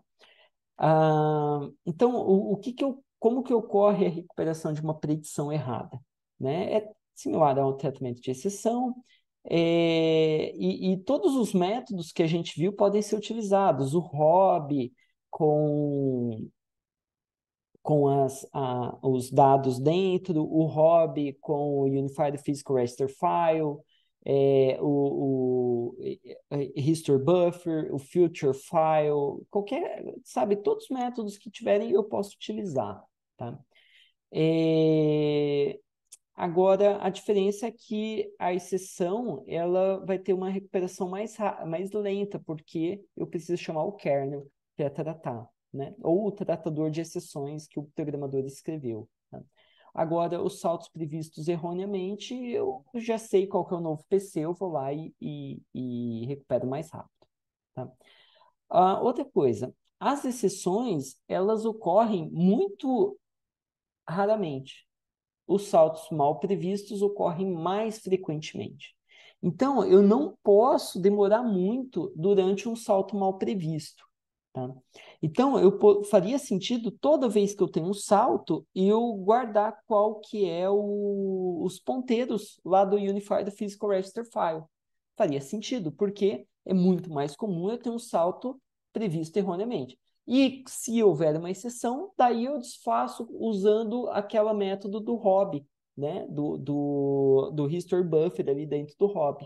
Ah, então, o, o que, que eu, como que ocorre a recuperação de uma predição errada? Né? É similar ao tratamento de exceção, é, e, e, todos os métodos que a gente viu podem ser utilizados, o hobby com, com as, a, os dados dentro, o hobby com o Unified Physical Register File, é, o, o é, é, History Buffer, o Future File, qualquer, sabe, todos os métodos que tiverem eu posso utilizar, tá? É, agora, a diferença é que a exceção, ela vai ter uma recuperação mais, mais lenta, porque eu preciso chamar o kernel para tratar, né? Ou o tratador de exceções que o programador escreveu. Agora, os saltos previstos erroneamente, eu já sei qual que é o novo PC, eu vou lá e, e, e recupero mais rápido. Tá? Uh, outra coisa, as exceções, elas ocorrem muito raramente. Os saltos mal previstos ocorrem mais frequentemente. Então, eu não posso demorar muito durante um salto mal previsto. Tá? Então, eu faria sentido, toda vez que eu tenho um salto, eu guardar qual que é o, os ponteiros lá do Unified Physical Register File. Faria sentido, porque é muito mais comum eu ter um salto previsto erroneamente. E se houver uma exceção, daí eu desfaço usando aquela método do hobby, né? do, do, do history buffer ali dentro do hobby.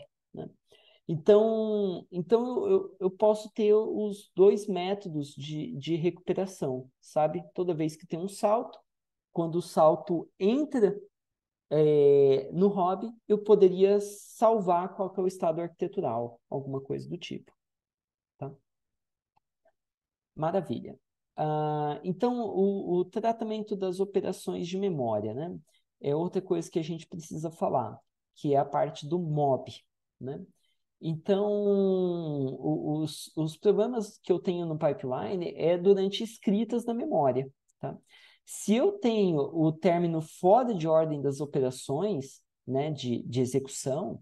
Então, então eu, eu posso ter os dois métodos de, de recuperação, sabe? Toda vez que tem um salto, quando o salto entra é, no hobby, eu poderia salvar qual que é o estado arquitetural, alguma coisa do tipo. Tá? Maravilha. Ah, então, o, o, tratamento das operações de memória, né? É outra coisa que a gente precisa falar, que é a parte do MOB, né? Então, os, os problemas que eu tenho no pipeline é durante escritas na memória. Tá? Se eu tenho o término fora de ordem das operações né, de, de execução,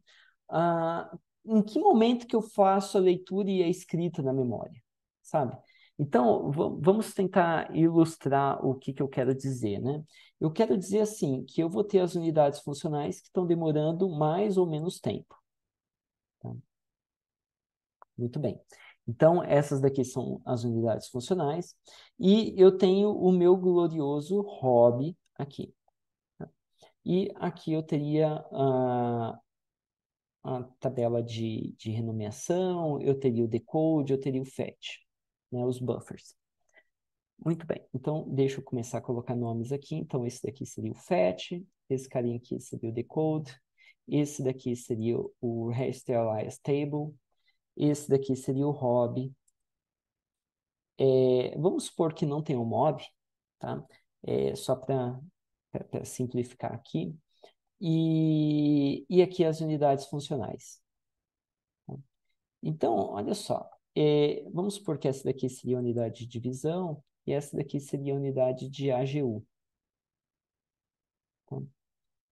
ah, em que momento que eu faço a leitura e a escrita na memória? Sabe? Então, vamos tentar ilustrar o que, que eu quero dizer, né? Eu quero dizer, assim, que eu vou ter as unidades funcionais que estão demorando mais ou menos tempo. Tá? Muito bem. Então, essas daqui são as unidades funcionais. E eu tenho o meu glorioso hobby aqui. Tá? E aqui eu teria a, ah, a tabela de, de renomeação, eu teria o decode, eu teria o fetch, né, os buffers. Muito bem, então deixa eu começar a colocar nomes aqui. Então, esse daqui seria o fetch, esse carinha aqui seria o decode, esse daqui seria o rest alias table, esse daqui seria o hobby. É, vamos supor que não tem um mob, tá? É, só para simplificar aqui. E, e aqui as unidades funcionais. Então, olha só, é, vamos supor que essa daqui seria a unidade de divisão e essa daqui seria a unidade de AGU.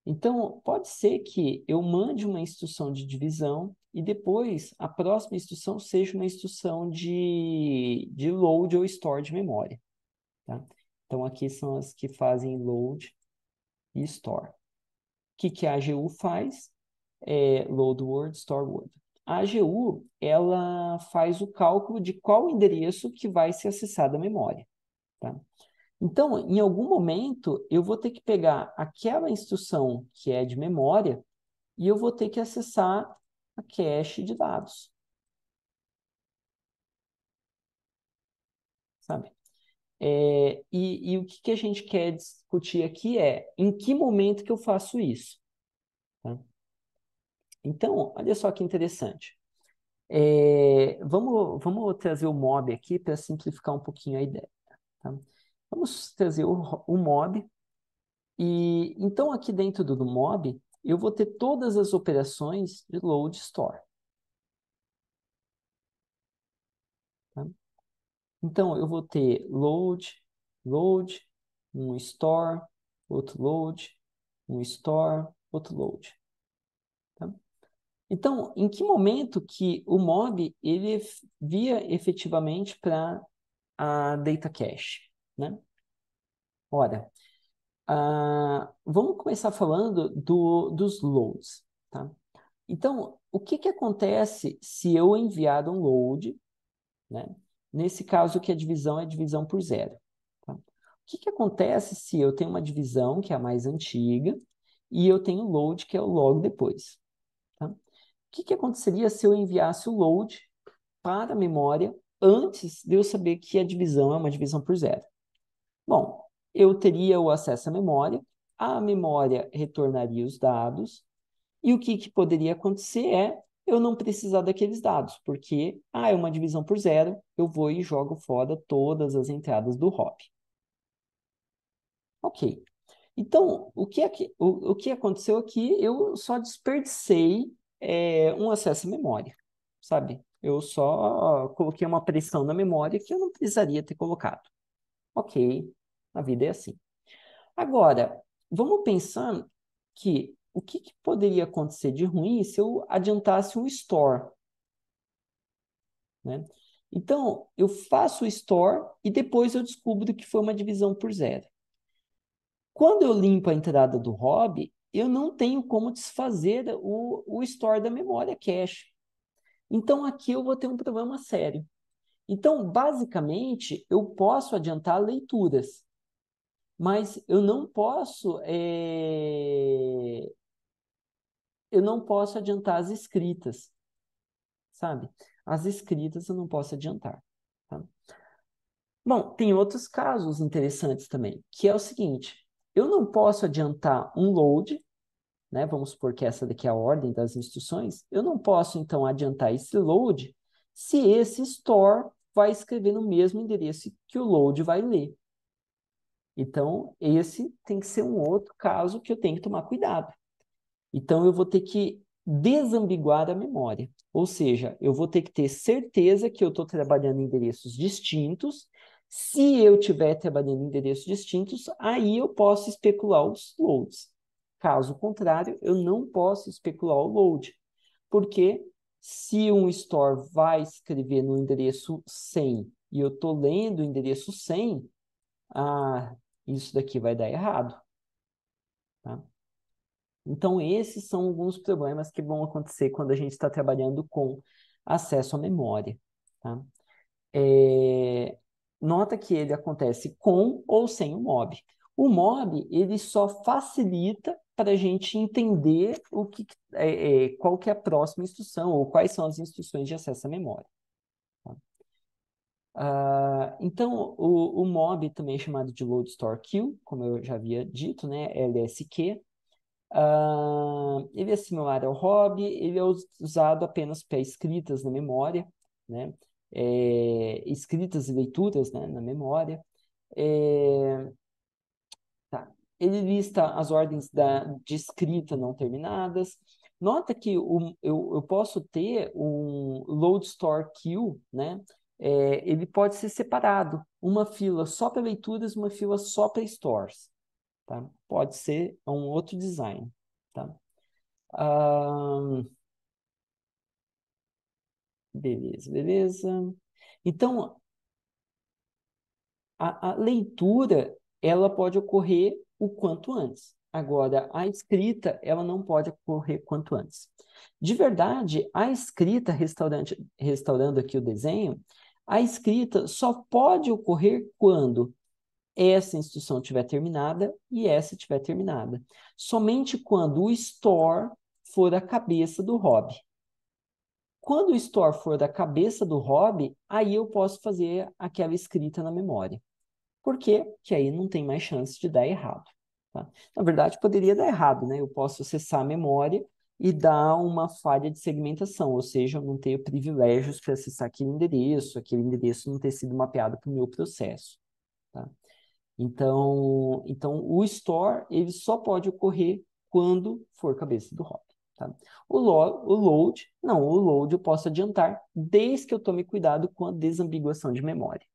Então, pode ser que eu mande uma instrução de divisão e depois a próxima instrução seja uma instrução de, de load ou store de memória. Tá? Então, aqui são as que fazem load e store. O que, que a AGU faz? É load word, store word. A AGU, ela faz o cálculo de qual endereço que vai ser acessado a memória. Tá? Então, em algum momento, eu vou ter que pegar aquela instrução que é de memória e eu vou ter que acessar a cache de dados. Sabe? É, e, e, o que, que a gente quer discutir aqui é em que momento que eu faço isso. Tá? Então, olha só que interessante. É, vamos, vamos trazer o mob aqui para simplificar um pouquinho a ideia. Tá? Vamos trazer o, o mob. E então aqui dentro do, do mob eu vou ter todas as operações de load store. Tá? Então, eu vou ter load, load, um store, outro load, um store, outro load. Tá? Então, em que momento que o mob ele via efetivamente para a data cache? Né? Ora, Uh, vamos começar falando do, dos loads. Tá? Então, o que, que acontece se eu enviar um load, né? nesse caso que a divisão é divisão por zero? Tá? O que, que acontece se eu tenho uma divisão, que é a mais antiga, e eu tenho load, que é o logo depois? Tá? O que, que aconteceria se eu enviasse o load para a memória antes de eu saber que a divisão é uma divisão por zero? Bom, eu teria o acesso à memória, a memória retornaria os dados, e o que, que poderia acontecer é eu não precisar daqueles dados, porque, ah, é uma divisão por zero, eu vou e jogo fora todas as entradas do hop. Ok. Então, o que, aqui, é o, o que aconteceu aqui, eu só desperdicei é, um acesso à memória, sabe? Eu só coloquei uma pressão na memória que eu não precisaria ter colocado. Ok, a vida é assim. Agora, vamos pensar que o que, que poderia acontecer de ruim se eu adiantasse um store? Né? Então, eu faço o store e depois eu descubro que foi uma divisão por zero. Quando eu limpo a entrada do hobby, eu não tenho como desfazer o, o store da memória cache. Então, aqui eu vou ter um problema sério. Então, basicamente, eu posso adiantar leituras mas eu não posso é... eu não posso adiantar as escritas sabe as escritas eu não posso adiantar tá? bom tem outros casos interessantes também que é o seguinte eu não posso adiantar um load né vamos supor que essa daqui é a ordem das instruções eu não posso então adiantar esse load se esse store vai escrever no mesmo endereço que o load vai ler então, esse tem que ser um outro caso que eu tenho que tomar cuidado. Então, eu vou ter que desambiguar a memória. Ou seja, eu vou ter que ter certeza que eu estou trabalhando em endereços distintos. Se eu estiver trabalhando em endereços distintos, aí eu posso especular os loads. Caso contrário, eu não posso especular o load. Porque se um store vai escrever no endereço 100 e eu estou lendo o endereço 100, ah, isso daqui vai dar errado. Tá? Então, esses são alguns problemas que vão acontecer quando a gente está trabalhando com acesso à memória. Tá? É... Nota que ele acontece com ou sem o MOB. O MOB ele só facilita para a gente entender o que, é, é, qual que é a próxima instrução ou quais são as instruções de acesso à memória. Uh, então, o, o mob também é chamado de load store queue, como eu já havia dito, né? LSQ. Uh, ah, ele é similar ao hob ele é usado apenas para escritas na memória, né? É, escritas e leituras né? na memória. É, tá. Ele lista as ordens da, de escrita não terminadas. Nota que o, eu, eu posso ter um load store queue, né? é, ele pode ser separado. Uma fila só para leituras, uma fila só para stores. Tá? Pode ser é um outro design. Tá? Um... Beleza, beleza. Então, a, a leitura ela pode ocorrer o quanto antes. Agora, a escrita, ela não pode ocorrer quanto antes. De verdade, a escrita, restaurante, restaurando aqui o desenho, a escrita só pode ocorrer quando essa instrução tiver terminada e essa tiver terminada. Somente quando o store for a cabeça do hobby. Quando o store for da cabeça do hobby, aí eu posso fazer aquela escrita na memória. Por quê? Que aí não tem mais chance de dar errado. Tá? Na verdade, poderia dar errado, né? Eu posso acessar a memória e dá uma falha de segmentação, ou seja, eu não tenho privilégios para acessar aquele endereço, aquele endereço não ter sido mapeado para o meu processo. Tá? Então, então, o store ele só pode ocorrer quando for cabeça do hop. Tá? O, lo o load, não, o load eu posso adiantar desde que eu tome cuidado com a desambiguação de memória.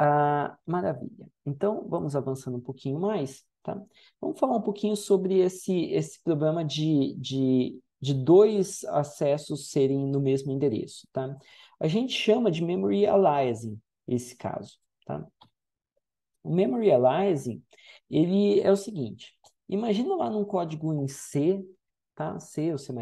Ah, maravilha. Então, vamos avançando um pouquinho mais, tá? Vamos falar um pouquinho sobre esse, esse problema de, de, de dois acessos serem no mesmo endereço, tá? A gente chama de memory aliasing esse caso, tá? O memory aliasing, ele é o seguinte, imagina lá num código em C, tá? C ou C++,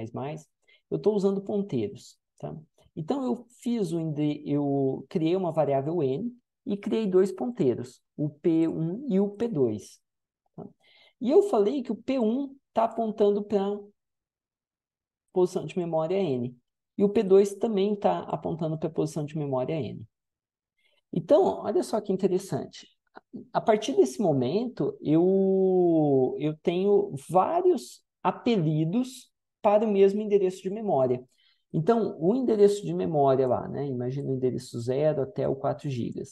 eu estou usando ponteiros, tá? Então, eu fiz o, eu criei uma variável n, e criei dois ponteiros, o P1 e o P2. E eu falei que o P1 está apontando para a posição de memória N. E o P2 também está apontando para a posição de memória N. Então, olha só que interessante. A partir desse momento, eu, eu tenho vários apelidos para o mesmo endereço de memória. Então, o endereço de memória lá, né? Imagina o endereço 0 até o 4 GB.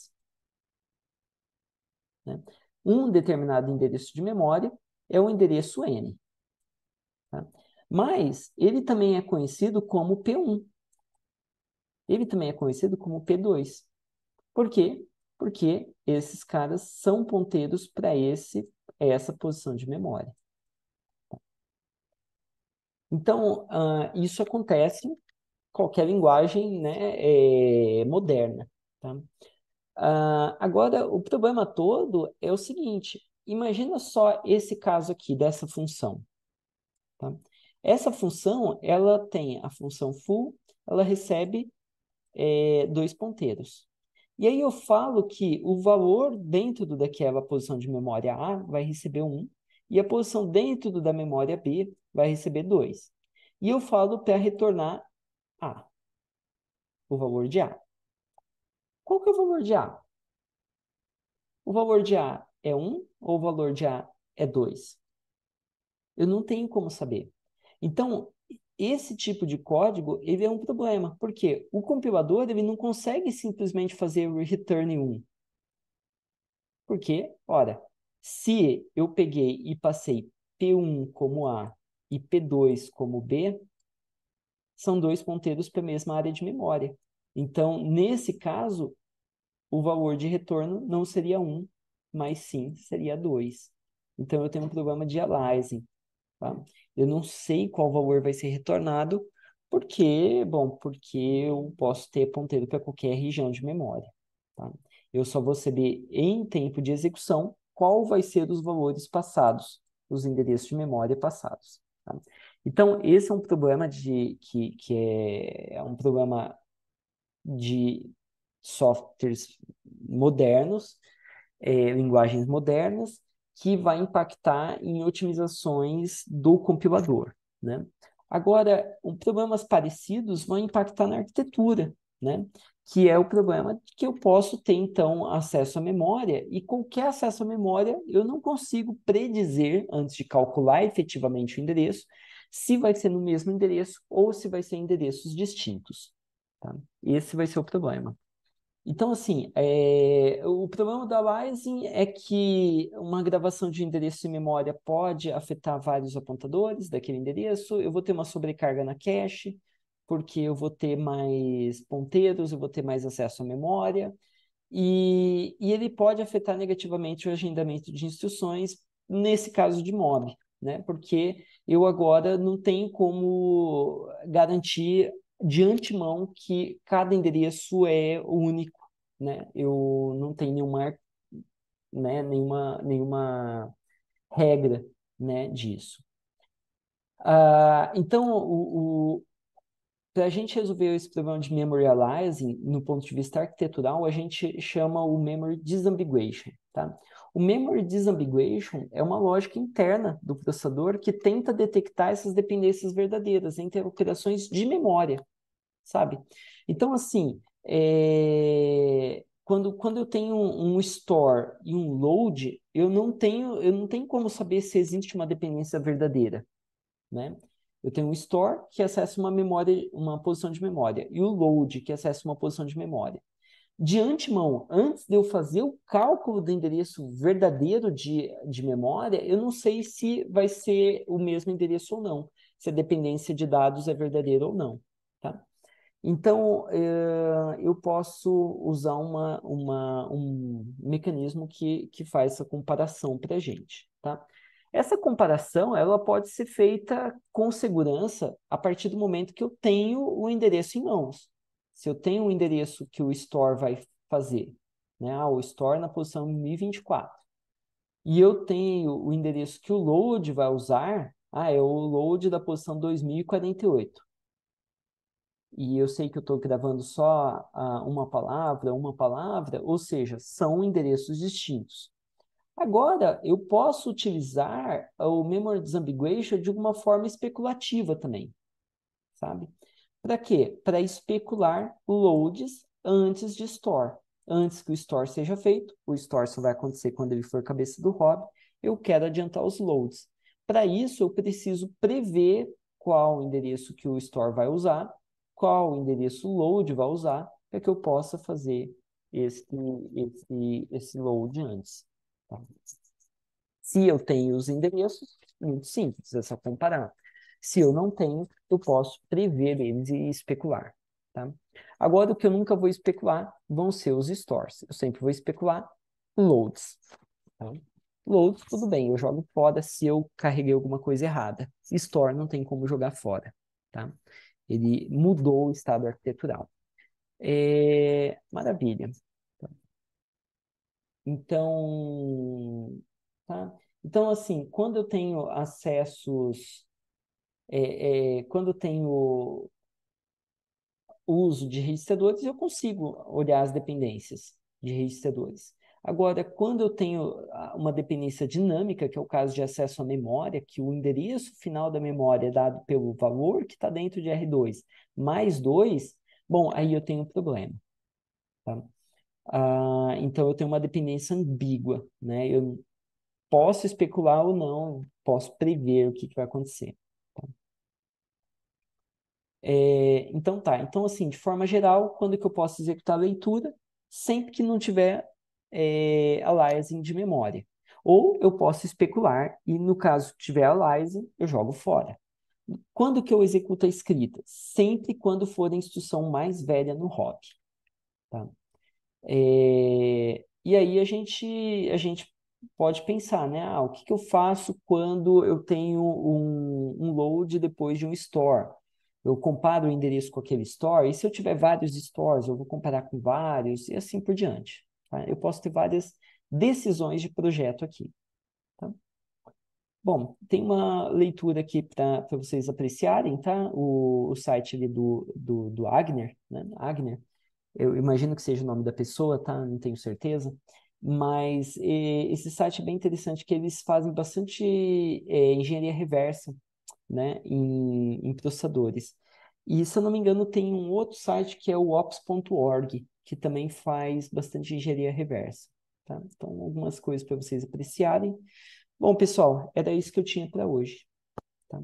Né? Um determinado endereço de memória é o endereço N. Tá? Mas ele também é conhecido como P1. Ele também é conhecido como P2. Por quê? Porque esses caras são ponteiros para esse essa posição de memória. Então, uh, isso acontece em qualquer linguagem né, é, moderna. Tá? Uh, agora, o problema todo é o seguinte: imagina só esse caso aqui dessa função. Tá? Essa função, ela tem a função full, ela recebe é, dois ponteiros. E aí eu falo que o valor dentro daquela posição de memória A vai receber 1, e a posição dentro da memória B vai receber 2. E eu falo para retornar A, o valor de A. Qual que é o valor de A? O valor de A é 1 ou o valor de A é 2? Eu não tenho como saber. Então, esse tipo de código, ele é um problema. porque O compilador, ele não consegue simplesmente fazer o return 1. Porque, ora, se eu peguei e passei P1 como A e P2 como B, são dois ponteiros para a mesma área de memória. Então, nesse caso, o valor de retorno não seria 1, mas sim seria 2. Então, eu tenho um problema de aliasing. Tá? Eu não sei qual valor vai ser retornado, porque, bom, porque eu posso ter ponteiro para qualquer região de memória. Tá? Eu só vou saber em tempo de execução qual vai ser os valores passados, os endereços de memória passados. Tá? Então, esse é um problema de, que, que é, é um problema de softwares modernos, é, linguagens modernas, que vai impactar em otimizações do compilador, né? Agora, um, problemas parecidos vão impactar na arquitetura, né? Que é o problema de que eu posso ter, então, acesso à memória, e qualquer acesso à memória eu não consigo predizer, antes de calcular efetivamente o endereço, se vai ser no mesmo endereço ou se vai ser endereços distintos. Tá? Esse vai ser o problema. Então, assim, é... o problema da Rising é que uma gravação de endereço em memória pode afetar vários apontadores daquele endereço, eu vou ter uma sobrecarga na cache, porque eu vou ter mais ponteiros, eu vou ter mais acesso à memória, e, e ele pode afetar negativamente o agendamento de instruções, nesse caso de mob, né? porque eu agora não tenho como garantir de antemão que cada endereço é único, né? Eu não tenho nenhuma, né, nenhuma, nenhuma regra, né, disso. Uh, então, o, o para a gente resolver esse problema de memorializing, no ponto de vista arquitetural, a gente chama o memory disambiguation, tá? O memory disambiguation é uma lógica interna do processador que tenta detectar essas dependências verdadeiras, entre operações de memória, sabe? Então, assim, é... quando, quando eu tenho um, um store e um load, eu não tenho eu não tenho como saber se existe uma dependência verdadeira, né? Eu tenho um store que acessa uma memória, uma posição de memória, e o load que acessa uma posição de memória de antemão, antes de eu fazer o cálculo do endereço verdadeiro de, de memória, eu não sei se vai ser o mesmo endereço ou não, se a dependência de dados é verdadeira ou não. Tá? Então, eh, eu posso usar uma, uma, um mecanismo que, que faz essa comparação para a gente. Tá? Essa comparação ela pode ser feita com segurança a partir do momento que eu tenho o endereço em mãos se eu tenho um endereço que o store vai fazer, né? Ah, o store na posição 1024, e eu tenho o endereço que o load vai usar, ah, é o load da posição 2048. E eu sei que eu estou gravando só ah, uma palavra, uma palavra, ou seja, são endereços distintos. Agora, eu posso utilizar o memory disambiguation de uma forma especulativa também, sabe? Para quê? Para especular loads antes de store. Antes que o store seja feito, o store só vai acontecer quando ele for cabeça do hobby, eu quero adiantar os loads. Para isso, eu preciso prever qual o endereço que o store vai usar, qual o endereço load vai usar, para que eu possa fazer esse, esse, esse load antes. Tá? Se eu tenho os endereços, muito simples, é só comparar. Se eu não tenho, eu posso prever eles e especular. Tá? Agora, o que eu nunca vou especular vão ser os stores. Eu sempre vou especular loads. Tá? Loads, tudo bem, eu jogo fora se eu carreguei alguma coisa errada. Store não tem como jogar fora. Tá? Ele mudou o estado arquitetural. É... Maravilha. Então, tá? Então, assim, quando eu tenho acessos é, é, quando tenho uso de registradores, eu consigo olhar as dependências de registradores. Agora, quando eu tenho ah, uma dependência dinâmica, que é o caso de acesso à memória, que o endereço final da memória é dado pelo valor que está dentro de R2 mais 2, bom, aí eu tenho um problema. Tá? Ah, então, eu tenho uma dependência ambígua. Né? Eu posso especular ou não, posso prever o que, que vai acontecer. É, então tá, então assim, de forma geral, quando que eu posso executar a leitura? Sempre que não tiver é, aliasing de memória. Ou eu posso especular e no caso tiver aliasing, eu jogo fora. Quando que eu executo a escrita? Sempre quando for a instrução mais velha no ROC. Tá? É, e aí a gente, a gente pode pensar, né? Ah, o que, que eu faço quando eu tenho um, um load depois de um store? eu comparo o endereço com aquele store, e se eu tiver vários stores, eu vou comparar com vários, e assim por diante. Tá? Eu posso ter várias decisões de projeto aqui. Tá? Bom, tem uma leitura aqui para vocês apreciarem, tá? O, o site ali do, do, do Agner, né? Agner, eu imagino que seja o nome da pessoa, tá? Não tenho certeza. Mas e, eh, esse site é bem interessante, que eles fazem bastante é, engenharia reversa né, em, em processadores. E, se eu não me engano, tem um outro site que é o ops.org, que também faz bastante engenharia reversa. Tá? Então, algumas coisas para vocês apreciarem. Bom, pessoal, era isso que eu tinha para hoje. Tá?